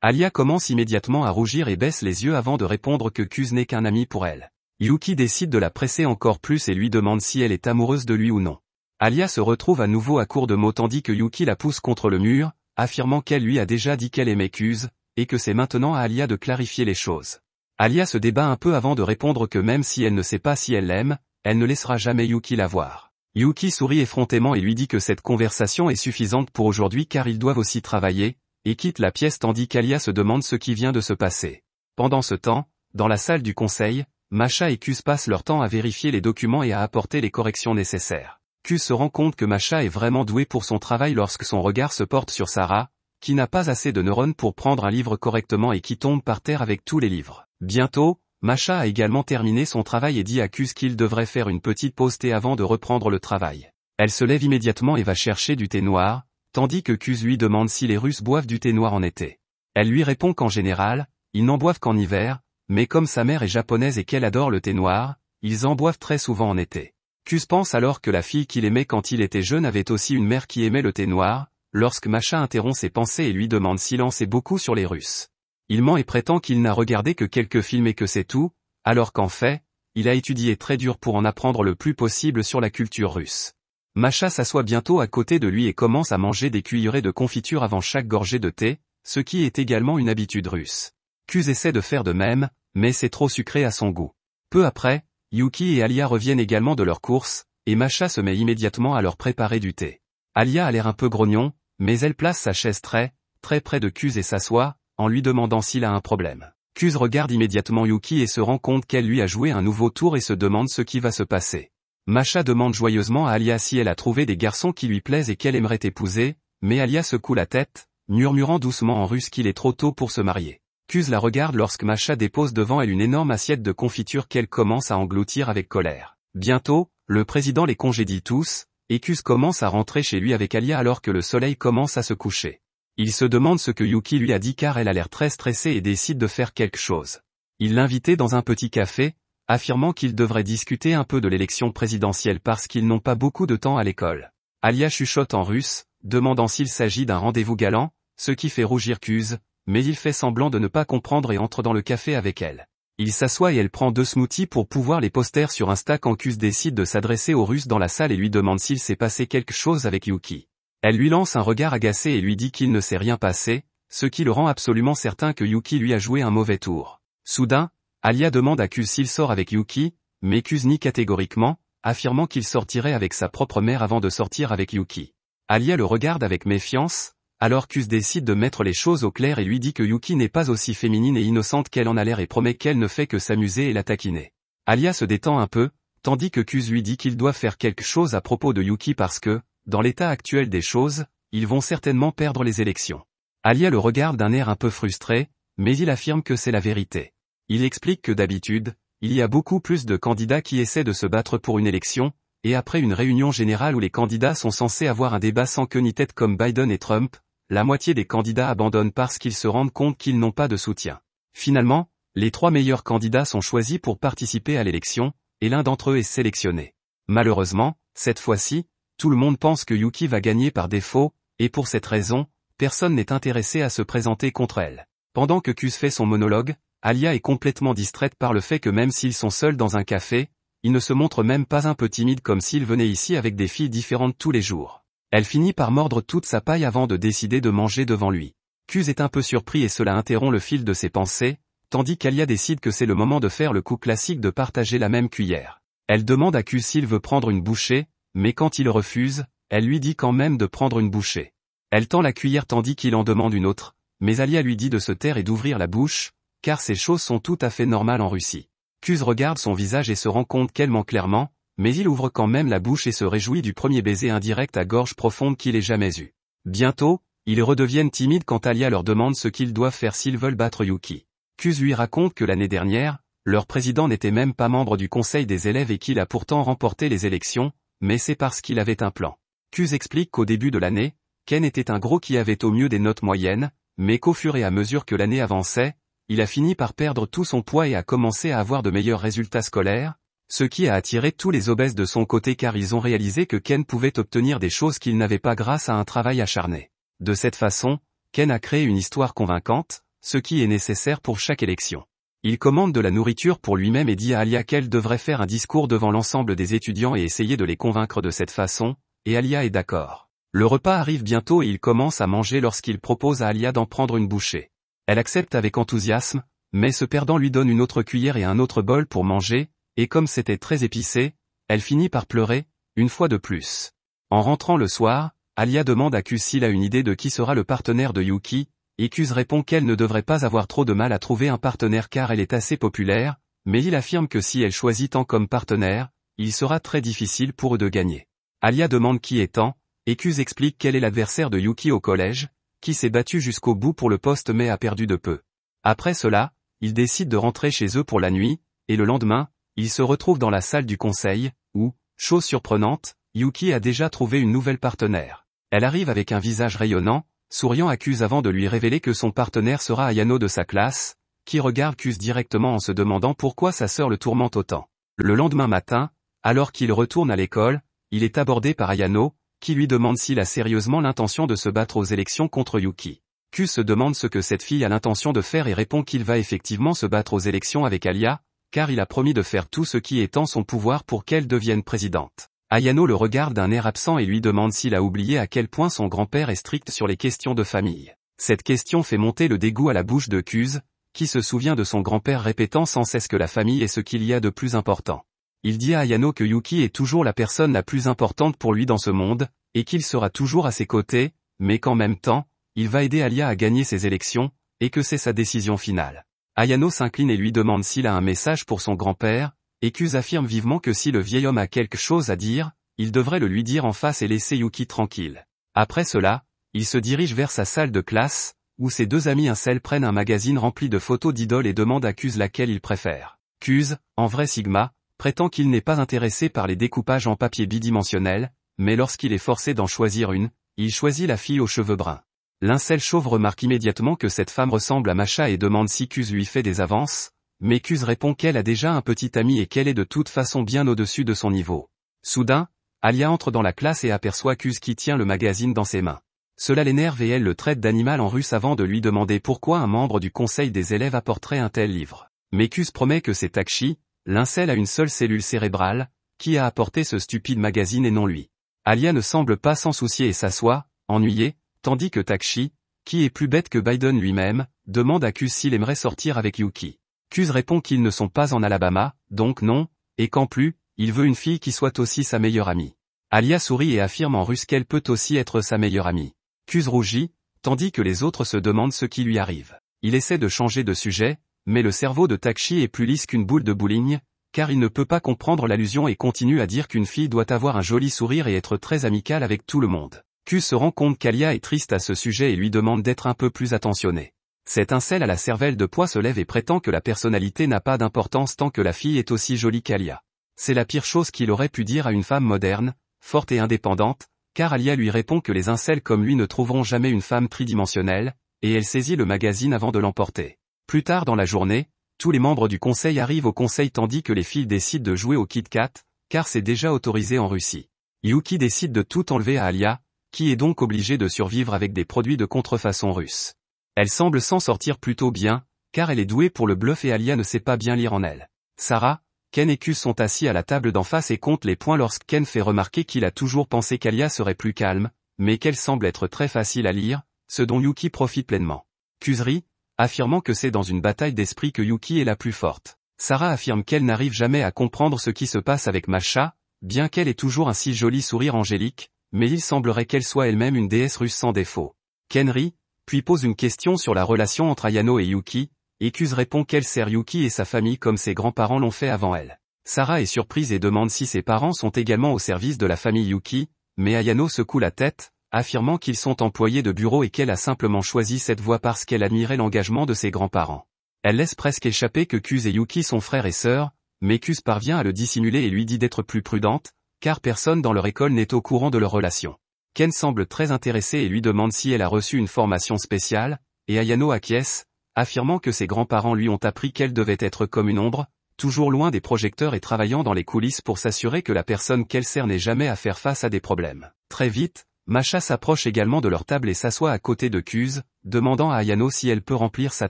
Alia commence immédiatement à rougir et baisse les yeux avant de répondre que Kuz n'est qu'un ami pour elle. Yuki décide de la presser encore plus et lui demande si elle est amoureuse de lui ou non. Alia se retrouve à nouveau à court de mots tandis que Yuki la pousse contre le mur, affirmant qu'elle lui a déjà dit qu'elle aimait Cuse, et que c'est maintenant à Alia de clarifier les choses. Alia se débat un peu avant de répondre que même si elle ne sait pas si elle l'aime, elle ne laissera jamais Yuki la voir. Yuki sourit effrontément et lui dit que cette conversation est suffisante pour aujourd'hui car ils doivent aussi travailler, et quitte la pièce tandis qu'Alia se demande ce qui vient de se passer. Pendant ce temps, dans la salle du conseil, Macha et Kus passent leur temps à vérifier les documents et à apporter les corrections nécessaires. Kus se rend compte que Macha est vraiment doué pour son travail lorsque son regard se porte sur Sarah, qui n'a pas assez de neurones pour prendre un livre correctement et qui tombe par terre avec tous les livres. Bientôt, Macha a également terminé son travail et dit à Cus qu'il devrait faire une petite pause thé avant de reprendre le travail. Elle se lève immédiatement et va chercher du thé noir, tandis que Kuz lui demande si les Russes boivent du thé noir en été. Elle lui répond qu'en général, ils n'en boivent qu'en hiver, mais comme sa mère est japonaise et qu'elle adore le thé noir, ils en boivent très souvent en été. Kuz pense alors que la fille qu'il aimait quand il était jeune avait aussi une mère qui aimait le thé noir, lorsque Macha interrompt ses pensées et lui demande s'il en sait beaucoup sur les Russes. Il ment et prétend qu'il n'a regardé que quelques films et que c'est tout, alors qu'en fait, il a étudié très dur pour en apprendre le plus possible sur la culture russe. Macha s'assoit bientôt à côté de lui et commence à manger des cuillerées de confiture avant chaque gorgée de thé, ce qui est également une habitude russe. Kuz essaie de faire de même, mais c'est trop sucré à son goût. Peu après, Yuki et Alia reviennent également de leur course, et Macha se met immédiatement à leur préparer du thé. Alia a l'air un peu grognon, mais elle place sa chaise très, très près de Kuz et s'assoit, en lui demandant s'il a un problème. Kuz regarde immédiatement Yuki et se rend compte qu'elle lui a joué un nouveau tour et se demande ce qui va se passer. Masha demande joyeusement à Alia si elle a trouvé des garçons qui lui plaisent et qu'elle aimerait épouser, mais Alia secoue la tête, murmurant doucement en russe qu'il est trop tôt pour se marier. Kuz la regarde lorsque Masha dépose devant elle une énorme assiette de confiture qu'elle commence à engloutir avec colère. Bientôt, le président les congédie tous, et Kuz commence à rentrer chez lui avec Alia alors que le soleil commence à se coucher. Il se demande ce que Yuki lui a dit car elle a l'air très stressée et décide de faire quelque chose. Il l'invitait dans un petit café, affirmant qu'ils devraient discuter un peu de l'élection présidentielle parce qu'ils n'ont pas beaucoup de temps à l'école. Alia chuchote en russe, demandant s'il s'agit d'un rendez-vous galant, ce qui fait rougir Kuz, mais il fait semblant de ne pas comprendre et entre dans le café avec elle. Il s'assoit et elle prend deux smoothies pour pouvoir les poster sur Insta quand Kuse décide de s'adresser au russe dans la salle et lui demande s'il s'est passé quelque chose avec Yuki. Elle lui lance un regard agacé et lui dit qu'il ne s'est rien passé, ce qui le rend absolument certain que Yuki lui a joué un mauvais tour. Soudain, Alia demande à Kuz s'il sort avec Yuki, mais Kuz nie catégoriquement, affirmant qu'il sortirait avec sa propre mère avant de sortir avec Yuki. Alia le regarde avec méfiance, alors Kuz décide de mettre les choses au clair et lui dit que Yuki n'est pas aussi féminine et innocente qu'elle en a l'air et promet qu'elle ne fait que s'amuser et la taquiner. Alia se détend un peu, tandis que Kuz lui dit qu'il doit faire quelque chose à propos de Yuki parce que, dans l'état actuel des choses, ils vont certainement perdre les élections. Alia le regarde d'un air un peu frustré, mais il affirme que c'est la vérité. Il explique que d'habitude, il y a beaucoup plus de candidats qui essaient de se battre pour une élection, et après une réunion générale où les candidats sont censés avoir un débat sans queue ni tête comme Biden et Trump, la moitié des candidats abandonnent parce qu'ils se rendent compte qu'ils n'ont pas de soutien. Finalement, les trois meilleurs candidats sont choisis pour participer à l'élection, et l'un d'entre eux est sélectionné. Malheureusement, cette fois-ci, tout le monde pense que Yuki va gagner par défaut, et pour cette raison, personne n'est intéressé à se présenter contre elle. Pendant que Kus fait son monologue, Alia est complètement distraite par le fait que même s'ils sont seuls dans un café, il ne se montre même pas un peu timide comme s'il venait ici avec des filles différentes tous les jours. Elle finit par mordre toute sa paille avant de décider de manger devant lui. Kus est un peu surpris et cela interrompt le fil de ses pensées, tandis qu'Alia décide que c'est le moment de faire le coup classique de partager la même cuillère. Elle demande à Kus s'il veut prendre une bouchée, mais quand il refuse, elle lui dit quand même de prendre une bouchée. Elle tend la cuillère tandis qu'il en demande une autre, mais Alia lui dit de se taire et d'ouvrir la bouche, car ces choses sont tout à fait normales en Russie. Kuz regarde son visage et se rend compte qu'elle ment clairement, mais il ouvre quand même la bouche et se réjouit du premier baiser indirect à gorge profonde qu'il ait jamais eu. Bientôt, ils redeviennent timides quand Alia leur demande ce qu'ils doivent faire s'ils veulent battre Yuki. Kuz lui raconte que l'année dernière, leur président n'était même pas membre du conseil des élèves et qu'il a pourtant remporté les élections, mais c'est parce qu'il avait un plan. Cuse explique qu'au début de l'année, Ken était un gros qui avait au mieux des notes moyennes, mais qu'au fur et à mesure que l'année avançait, il a fini par perdre tout son poids et a commencé à avoir de meilleurs résultats scolaires, ce qui a attiré tous les obèses de son côté car ils ont réalisé que Ken pouvait obtenir des choses qu'il n'avait pas grâce à un travail acharné. De cette façon, Ken a créé une histoire convaincante, ce qui est nécessaire pour chaque élection. Il commande de la nourriture pour lui-même et dit à Alia qu'elle devrait faire un discours devant l'ensemble des étudiants et essayer de les convaincre de cette façon, et Alia est d'accord. Le repas arrive bientôt et il commence à manger lorsqu'il propose à Alia d'en prendre une bouchée. Elle accepte avec enthousiasme, mais ce perdant lui donne une autre cuillère et un autre bol pour manger, et comme c'était très épicé, elle finit par pleurer, une fois de plus. En rentrant le soir, Alia demande à Kusil à une idée de qui sera le partenaire de Yuki, Icus répond qu'elle ne devrait pas avoir trop de mal à trouver un partenaire car elle est assez populaire, mais il affirme que si elle choisit tant comme partenaire, il sera très difficile pour eux de gagner. Alia demande qui est Tan, Ecuse explique qu'elle est l'adversaire de Yuki au collège, qui s'est battu jusqu'au bout pour le poste mais a perdu de peu. Après cela, ils décident de rentrer chez eux pour la nuit, et le lendemain, ils se retrouvent dans la salle du conseil, où, chose surprenante, Yuki a déjà trouvé une nouvelle partenaire. Elle arrive avec un visage rayonnant, Souriant accuse avant de lui révéler que son partenaire sera Ayano de sa classe, qui regarde Cuse directement en se demandant pourquoi sa sœur le tourmente autant. Le lendemain matin, alors qu'il retourne à l'école, il est abordé par Ayano, qui lui demande s'il a sérieusement l'intention de se battre aux élections contre Yuki. Cuse se demande ce que cette fille a l'intention de faire et répond qu'il va effectivement se battre aux élections avec Alia, car il a promis de faire tout ce qui est en son pouvoir pour qu'elle devienne présidente. Ayano le regarde d'un air absent et lui demande s'il a oublié à quel point son grand-père est strict sur les questions de famille. Cette question fait monter le dégoût à la bouche de Kuz, qui se souvient de son grand-père répétant sans cesse que la famille est ce qu'il y a de plus important. Il dit à Ayano que Yuki est toujours la personne la plus importante pour lui dans ce monde, et qu'il sera toujours à ses côtés, mais qu'en même temps, il va aider Alia à gagner ses élections, et que c'est sa décision finale. Ayano s'incline et lui demande s'il a un message pour son grand-père, Écuse affirme vivement que si le vieil homme a quelque chose à dire, il devrait le lui dire en face et laisser Yuki tranquille. Après cela, il se dirige vers sa salle de classe, où ses deux amis incel prennent un magazine rempli de photos d'idoles et demandent à Cuse laquelle il préfère. Cuse, en vrai Sigma, prétend qu'il n'est pas intéressé par les découpages en papier bidimensionnel, mais lorsqu'il est forcé d'en choisir une, il choisit la fille aux cheveux bruns. L'incel chauve remarque immédiatement que cette femme ressemble à Macha et demande si Cuse lui fait des avances, Mécuse répond qu'elle a déjà un petit ami et qu'elle est de toute façon bien au-dessus de son niveau. Soudain, Alia entre dans la classe et aperçoit Kus qui tient le magazine dans ses mains. Cela l'énerve et elle le traite d'animal en russe avant de lui demander pourquoi un membre du conseil des élèves apporterait un tel livre. Mécuse promet que c'est Takshi, l'incel à une seule cellule cérébrale, qui a apporté ce stupide magazine et non lui. Alia ne semble pas s'en soucier et s'assoit, ennuyée, tandis que Takshi, qui est plus bête que Biden lui-même, demande à Kus s'il aimerait sortir avec Yuki. Cuse répond qu'ils ne sont pas en Alabama, donc non, et qu'en plus, il veut une fille qui soit aussi sa meilleure amie. Alia sourit et affirme en russe qu'elle peut aussi être sa meilleure amie. Cuse rougit, tandis que les autres se demandent ce qui lui arrive. Il essaie de changer de sujet, mais le cerveau de Takshi est plus lisse qu'une boule de bowling, car il ne peut pas comprendre l'allusion et continue à dire qu'une fille doit avoir un joli sourire et être très amicale avec tout le monde. Q se rend compte qu'Alia est triste à ce sujet et lui demande d'être un peu plus attentionné. Cet incelle à la cervelle de poids se lève et prétend que la personnalité n'a pas d'importance tant que la fille est aussi jolie qu'Alia. C'est la pire chose qu'il aurait pu dire à une femme moderne, forte et indépendante, car Alia lui répond que les incelles comme lui ne trouveront jamais une femme tridimensionnelle, et elle saisit le magazine avant de l'emporter. Plus tard dans la journée, tous les membres du conseil arrivent au conseil tandis que les filles décident de jouer au Kit Kat, car c'est déjà autorisé en Russie. Yuki décide de tout enlever à Alia, qui est donc obligée de survivre avec des produits de contrefaçon russe. Elle semble s'en sortir plutôt bien, car elle est douée pour le bluff et Alia ne sait pas bien lire en elle. Sarah, Ken et Q sont assis à la table d'en face et comptent les points lorsque Ken fait remarquer qu'il a toujours pensé qu'Alia serait plus calme, mais qu'elle semble être très facile à lire, ce dont Yuki profite pleinement. Kuzri, affirmant que c'est dans une bataille d'esprit que Yuki est la plus forte. Sarah affirme qu'elle n'arrive jamais à comprendre ce qui se passe avec Masha, bien qu'elle ait toujours un si joli sourire angélique, mais il semblerait qu'elle soit elle-même une déesse russe sans défaut. Kenry, puis pose une question sur la relation entre Ayano et Yuki, et kuzu répond qu'elle sert Yuki et sa famille comme ses grands-parents l'ont fait avant elle. Sarah est surprise et demande si ses parents sont également au service de la famille Yuki, mais Ayano secoue la tête, affirmant qu'ils sont employés de bureau et qu'elle a simplement choisi cette voie parce qu'elle admirait l'engagement de ses grands-parents. Elle laisse presque échapper que Kuz et Yuki sont frères et sœurs, mais Kuz parvient à le dissimuler et lui dit d'être plus prudente, car personne dans leur école n'est au courant de leur relation. Ken semble très intéressé et lui demande si elle a reçu une formation spéciale, et Ayano acquiesce, affirmant que ses grands-parents lui ont appris qu'elle devait être comme une ombre, toujours loin des projecteurs et travaillant dans les coulisses pour s'assurer que la personne qu'elle sert n'est jamais à faire face à des problèmes. Très vite, Masha s'approche également de leur table et s'assoit à côté de Kuz, demandant à Ayano si elle peut remplir sa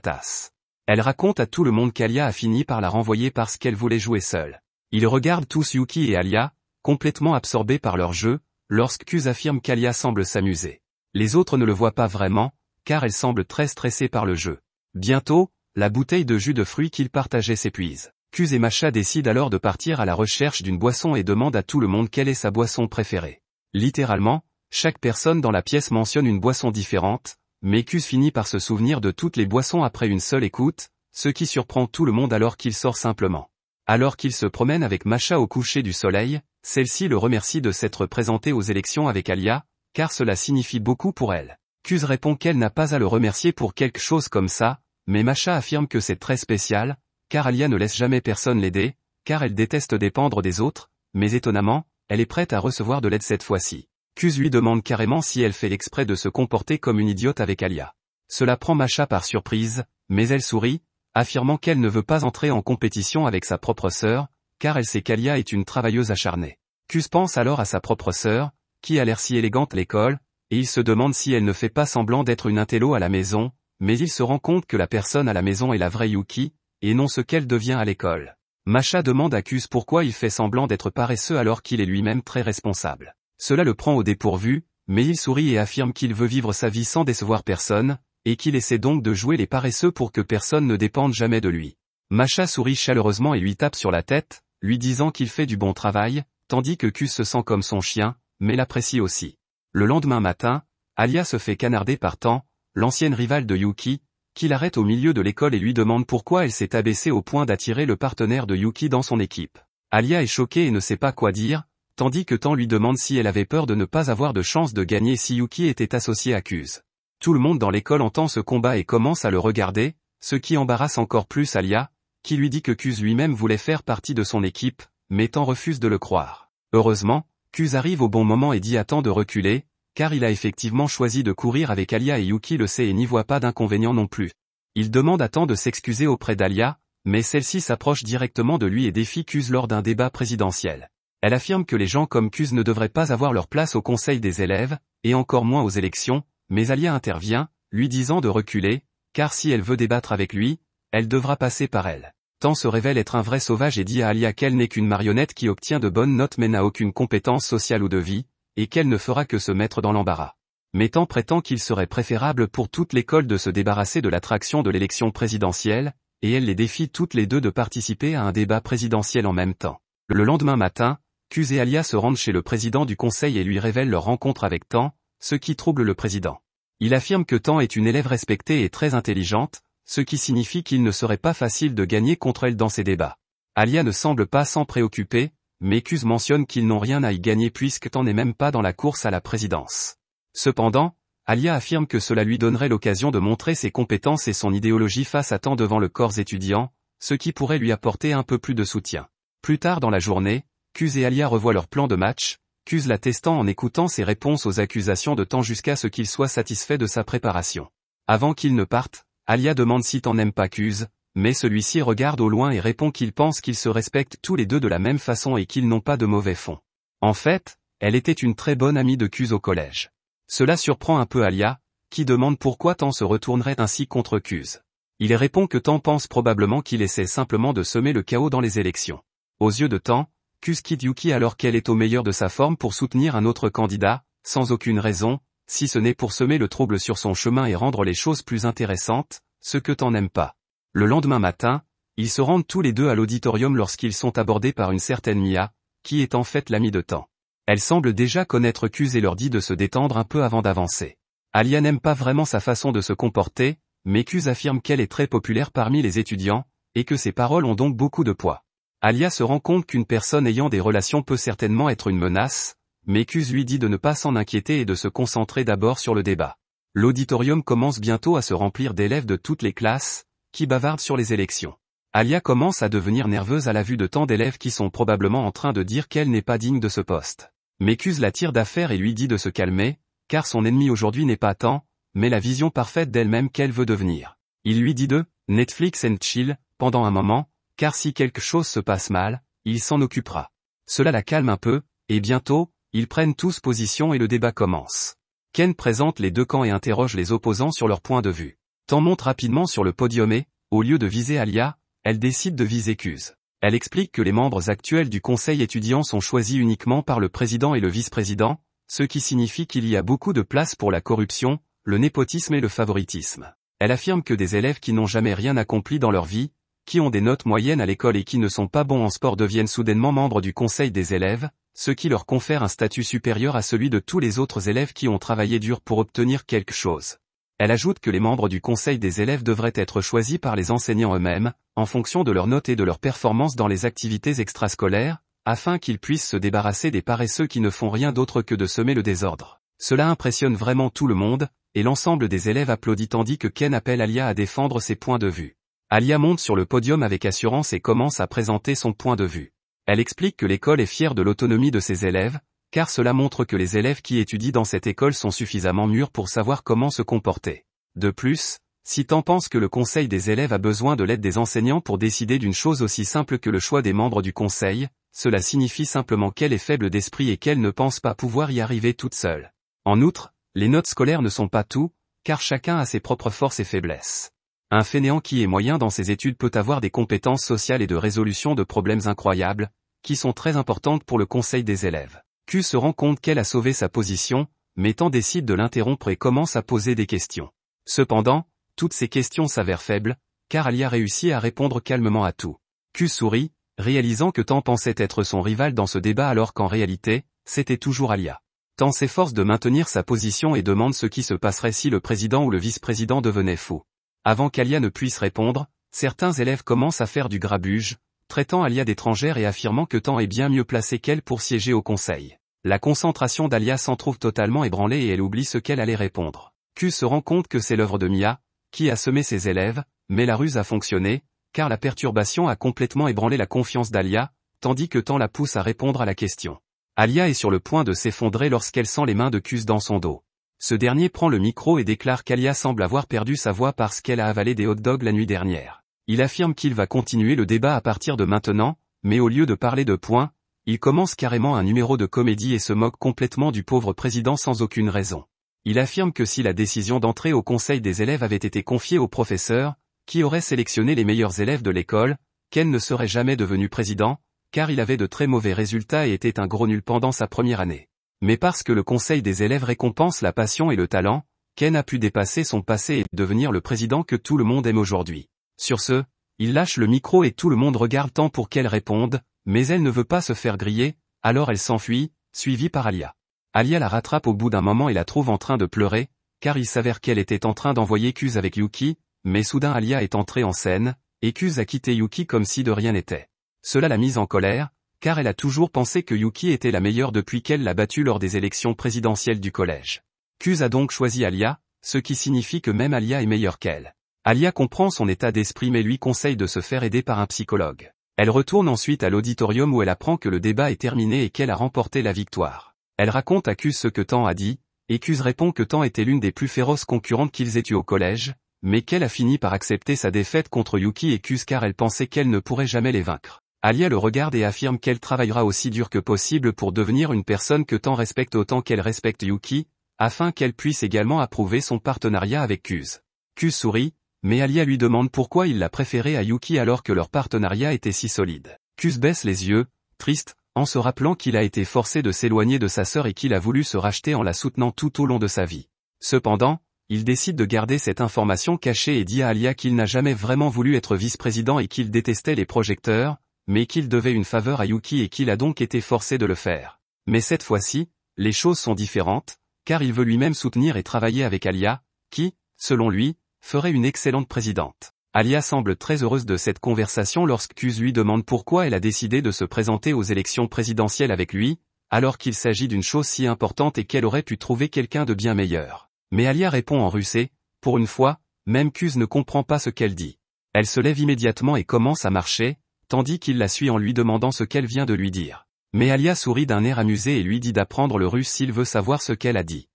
tasse. Elle raconte à tout le monde qu'Alia a fini par la renvoyer parce qu'elle voulait jouer seule. Ils regardent tous Yuki et Alia, complètement absorbés par leur jeu, lorsque affirme qu'Alia semble s'amuser. Les autres ne le voient pas vraiment, car elle semble très stressée par le jeu. Bientôt, la bouteille de jus de fruits qu'ils partageaient s'épuise. Kuz et Macha décident alors de partir à la recherche d'une boisson et demandent à tout le monde quelle est sa boisson préférée. Littéralement, chaque personne dans la pièce mentionne une boisson différente, mais Cus finit par se souvenir de toutes les boissons après une seule écoute, ce qui surprend tout le monde alors qu'il sort simplement. Alors qu'il se promène avec Macha au coucher du soleil, celle-ci le remercie de s'être présentée aux élections avec Alia, car cela signifie beaucoup pour elle. Cuse répond qu'elle n'a pas à le remercier pour quelque chose comme ça, mais Macha affirme que c'est très spécial, car Alia ne laisse jamais personne l'aider, car elle déteste dépendre des autres, mais étonnamment, elle est prête à recevoir de l'aide cette fois-ci. Cuse lui demande carrément si elle fait exprès de se comporter comme une idiote avec Alia. Cela prend Macha par surprise, mais elle sourit, affirmant qu'elle ne veut pas entrer en compétition avec sa propre sœur, car elle sait qu'Alia est une travailleuse acharnée. Cus pense alors à sa propre sœur, qui a l'air si élégante à l'école, et il se demande si elle ne fait pas semblant d'être une intello à la maison, mais il se rend compte que la personne à la maison est la vraie Yuki, et non ce qu'elle devient à l'école. Macha demande à Cus pourquoi il fait semblant d'être paresseux alors qu'il est lui-même très responsable. Cela le prend au dépourvu, mais il sourit et affirme qu'il veut vivre sa vie sans décevoir personne, et qu'il essaie donc de jouer les paresseux pour que personne ne dépende jamais de lui. Macha sourit chaleureusement et lui tape sur la tête, lui disant qu'il fait du bon travail, tandis que Q se sent comme son chien, mais l'apprécie aussi. Le lendemain matin, Alia se fait canarder par Tan, l'ancienne rivale de Yuki, qui l'arrête au milieu de l'école et lui demande pourquoi elle s'est abaissée au point d'attirer le partenaire de Yuki dans son équipe. Alia est choquée et ne sait pas quoi dire, tandis que Tan lui demande si elle avait peur de ne pas avoir de chance de gagner si Yuki était associé à Kuse. Tout le monde dans l'école entend ce combat et commence à le regarder, ce qui embarrasse encore plus Alia, qui lui dit que Cuse lui-même voulait faire partie de son équipe, mais Tan refuse de le croire. Heureusement, Cuse arrive au bon moment et dit à Tan de reculer, car il a effectivement choisi de courir avec Alia et Yuki le sait et n'y voit pas d'inconvénient non plus. Il demande à Tan de s'excuser auprès d'Alia, mais celle-ci s'approche directement de lui et défie Cuse lors d'un débat présidentiel. Elle affirme que les gens comme Cuse ne devraient pas avoir leur place au conseil des élèves, et encore moins aux élections, mais Alia intervient, lui disant de reculer, car si elle veut débattre avec lui, elle devra passer par elle. Tan se révèle être un vrai sauvage et dit à Alia qu'elle n'est qu'une marionnette qui obtient de bonnes notes mais n'a aucune compétence sociale ou de vie, et qu'elle ne fera que se mettre dans l'embarras. Mais Tan prétend qu'il serait préférable pour toute l'école de se débarrasser de l'attraction de l'élection présidentielle, et elle les défie toutes les deux de participer à un débat présidentiel en même temps. Le lendemain matin, Cus et Alia se rendent chez le président du conseil et lui révèlent leur rencontre avec Tan, ce qui trouble le président. Il affirme que Tan est une élève respectée et très intelligente, ce qui signifie qu'il ne serait pas facile de gagner contre elle dans ces débats. Alia ne semble pas s'en préoccuper, mais Cuse mentionne qu'ils n'ont rien à y gagner puisque Tant n'est même pas dans la course à la présidence. Cependant, Alia affirme que cela lui donnerait l'occasion de montrer ses compétences et son idéologie face à tant devant le corps étudiant, ce qui pourrait lui apporter un peu plus de soutien. Plus tard dans la journée, Cuse et Alia revoient leur plan de match, Cuse la testant en écoutant ses réponses aux accusations de Tant jusqu'à ce qu'il soit satisfait de sa préparation. Avant qu'il ne parte, Alia demande si Tan n'aime pas Cuse, mais celui-ci regarde au loin et répond qu'il pense qu'ils se respectent tous les deux de la même façon et qu'ils n'ont pas de mauvais fonds. En fait, elle était une très bonne amie de Cuse au collège. Cela surprend un peu Alia, qui demande pourquoi Tan se retournerait ainsi contre Cuse. Il répond que Tan pense probablement qu'il essaie simplement de semer le chaos dans les élections. Aux yeux de Tan, Cuse quitte Yuki alors qu'elle est au meilleur de sa forme pour soutenir un autre candidat, sans aucune raison, si ce n'est pour semer le trouble sur son chemin et rendre les choses plus intéressantes, ce que t'en aimes pas. Le lendemain matin, ils se rendent tous les deux à l'auditorium lorsqu'ils sont abordés par une certaine Mia, qui est en fait l'amie de temps. Elle semble déjà connaître Cuse et leur dit de se détendre un peu avant d'avancer. Alia n'aime pas vraiment sa façon de se comporter, mais Cuse affirme qu'elle est très populaire parmi les étudiants, et que ses paroles ont donc beaucoup de poids. Alia se rend compte qu'une personne ayant des relations peut certainement être une menace, Mécuse lui dit de ne pas s'en inquiéter et de se concentrer d'abord sur le débat. L'auditorium commence bientôt à se remplir d'élèves de toutes les classes, qui bavardent sur les élections. Alia commence à devenir nerveuse à la vue de tant d'élèves qui sont probablement en train de dire qu'elle n'est pas digne de ce poste. Mécuse la tire d'affaire et lui dit de se calmer, car son ennemi aujourd'hui n'est pas tant, mais la vision parfaite d'elle-même qu'elle veut devenir. Il lui dit de Netflix and chill, pendant un moment, car si quelque chose se passe mal, il s'en occupera. Cela la calme un peu, et bientôt, ils prennent tous position et le débat commence. Ken présente les deux camps et interroge les opposants sur leur point de vue. Tant monte rapidement sur le podium et, au lieu de viser Alia, elle décide de viser Cuse. Elle explique que les membres actuels du conseil étudiant sont choisis uniquement par le président et le vice-président, ce qui signifie qu'il y a beaucoup de place pour la corruption, le népotisme et le favoritisme. Elle affirme que des élèves qui n'ont jamais rien accompli dans leur vie, qui ont des notes moyennes à l'école et qui ne sont pas bons en sport deviennent soudainement membres du conseil des élèves, ce qui leur confère un statut supérieur à celui de tous les autres élèves qui ont travaillé dur pour obtenir quelque chose. Elle ajoute que les membres du conseil des élèves devraient être choisis par les enseignants eux-mêmes, en fonction de leurs notes et de leurs performances dans les activités extrascolaires, afin qu'ils puissent se débarrasser des paresseux qui ne font rien d'autre que de semer le désordre. Cela impressionne vraiment tout le monde, et l'ensemble des élèves applaudit tandis que Ken appelle Alia à défendre ses points de vue. Alia monte sur le podium avec assurance et commence à présenter son point de vue. Elle explique que l'école est fière de l'autonomie de ses élèves, car cela montre que les élèves qui étudient dans cette école sont suffisamment mûrs pour savoir comment se comporter. De plus, si tant pense que le conseil des élèves a besoin de l'aide des enseignants pour décider d'une chose aussi simple que le choix des membres du conseil, cela signifie simplement qu'elle est faible d'esprit et qu'elle ne pense pas pouvoir y arriver toute seule. En outre, les notes scolaires ne sont pas tout, car chacun a ses propres forces et faiblesses. Un fainéant qui est moyen dans ses études peut avoir des compétences sociales et de résolution de problèmes incroyables, qui sont très importantes pour le conseil des élèves. Q se rend compte qu'elle a sauvé sa position, mais tant décide de l'interrompre et commence à poser des questions. Cependant, toutes ces questions s'avèrent faibles, car Alia réussit à répondre calmement à tout. Q sourit, réalisant que Tan pensait être son rival dans ce débat alors qu'en réalité, c'était toujours Alia. Tan s'efforce de maintenir sa position et demande ce qui se passerait si le président ou le vice-président devenait fou. Avant qu'Alia ne puisse répondre, certains élèves commencent à faire du grabuge, traitant Alia d'étrangère et affirmant que Tan est bien mieux placé qu'elle pour siéger au conseil. La concentration d'Alia s'en trouve totalement ébranlée et elle oublie ce qu'elle allait répondre. Q se rend compte que c'est l'œuvre de Mia, qui a semé ses élèves, mais la ruse a fonctionné, car la perturbation a complètement ébranlé la confiance d'Alia, tandis que Tan la pousse à répondre à la question. Alia est sur le point de s'effondrer lorsqu'elle sent les mains de Cus dans son dos. Ce dernier prend le micro et déclare qu'Alia semble avoir perdu sa voix parce qu'elle a avalé des hot dogs la nuit dernière. Il affirme qu'il va continuer le débat à partir de maintenant, mais au lieu de parler de points, il commence carrément un numéro de comédie et se moque complètement du pauvre président sans aucune raison. Il affirme que si la décision d'entrer au conseil des élèves avait été confiée au professeur, qui aurait sélectionné les meilleurs élèves de l'école, Ken ne serait jamais devenu président, car il avait de très mauvais résultats et était un gros nul pendant sa première année. Mais parce que le conseil des élèves récompense la passion et le talent, Ken a pu dépasser son passé et devenir le président que tout le monde aime aujourd'hui. Sur ce, il lâche le micro et tout le monde regarde tant pour qu'elle réponde, mais elle ne veut pas se faire griller, alors elle s'enfuit, suivie par Alia. Alia la rattrape au bout d'un moment et la trouve en train de pleurer, car il s'avère qu'elle était en train d'envoyer Kuz avec Yuki, mais soudain Alia est entrée en scène, et Kuz a quitté Yuki comme si de rien n'était. Cela l'a mise en colère, car elle a toujours pensé que Yuki était la meilleure depuis qu'elle l'a battue lors des élections présidentielles du collège. Kuz a donc choisi Alia, ce qui signifie que même Alia est meilleure qu'elle. Alia comprend son état d'esprit mais lui conseille de se faire aider par un psychologue. Elle retourne ensuite à l'auditorium où elle apprend que le débat est terminé et qu'elle a remporté la victoire. Elle raconte à Kuz ce que Tan a dit, et Kuz répond que Tan était l'une des plus féroces concurrentes qu'ils aient eues au collège, mais qu'elle a fini par accepter sa défaite contre Yuki et Kuz car elle pensait qu'elle ne pourrait jamais les vaincre. Alia le regarde et affirme qu'elle travaillera aussi dur que possible pour devenir une personne que tant respecte autant qu'elle respecte Yuki, afin qu'elle puisse également approuver son partenariat avec Kuz. Kuz sourit, mais Alia lui demande pourquoi il l'a préféré à Yuki alors que leur partenariat était si solide. Kuz baisse les yeux, triste, en se rappelant qu'il a été forcé de s'éloigner de sa sœur et qu'il a voulu se racheter en la soutenant tout au long de sa vie. Cependant, il décide de garder cette information cachée et dit à Alia qu'il n'a jamais vraiment voulu être vice-président et qu'il détestait les projecteurs, mais qu'il devait une faveur à Yuki et qu'il a donc été forcé de le faire. Mais cette fois-ci, les choses sont différentes, car il veut lui-même soutenir et travailler avec Alia, qui, selon lui, ferait une excellente présidente. Alia semble très heureuse de cette conversation lorsque Kuz lui demande pourquoi elle a décidé de se présenter aux élections présidentielles avec lui, alors qu'il s'agit d'une chose si importante et qu'elle aurait pu trouver quelqu'un de bien meilleur. Mais Alia répond en russé, pour une fois, même Kuz ne comprend pas ce qu'elle dit. Elle se lève immédiatement et commence à marcher, tandis qu'il la suit en lui demandant ce qu'elle vient de lui dire. Mais Alia sourit d'un air amusé et lui dit d'apprendre le russe s'il veut savoir ce qu'elle a dit.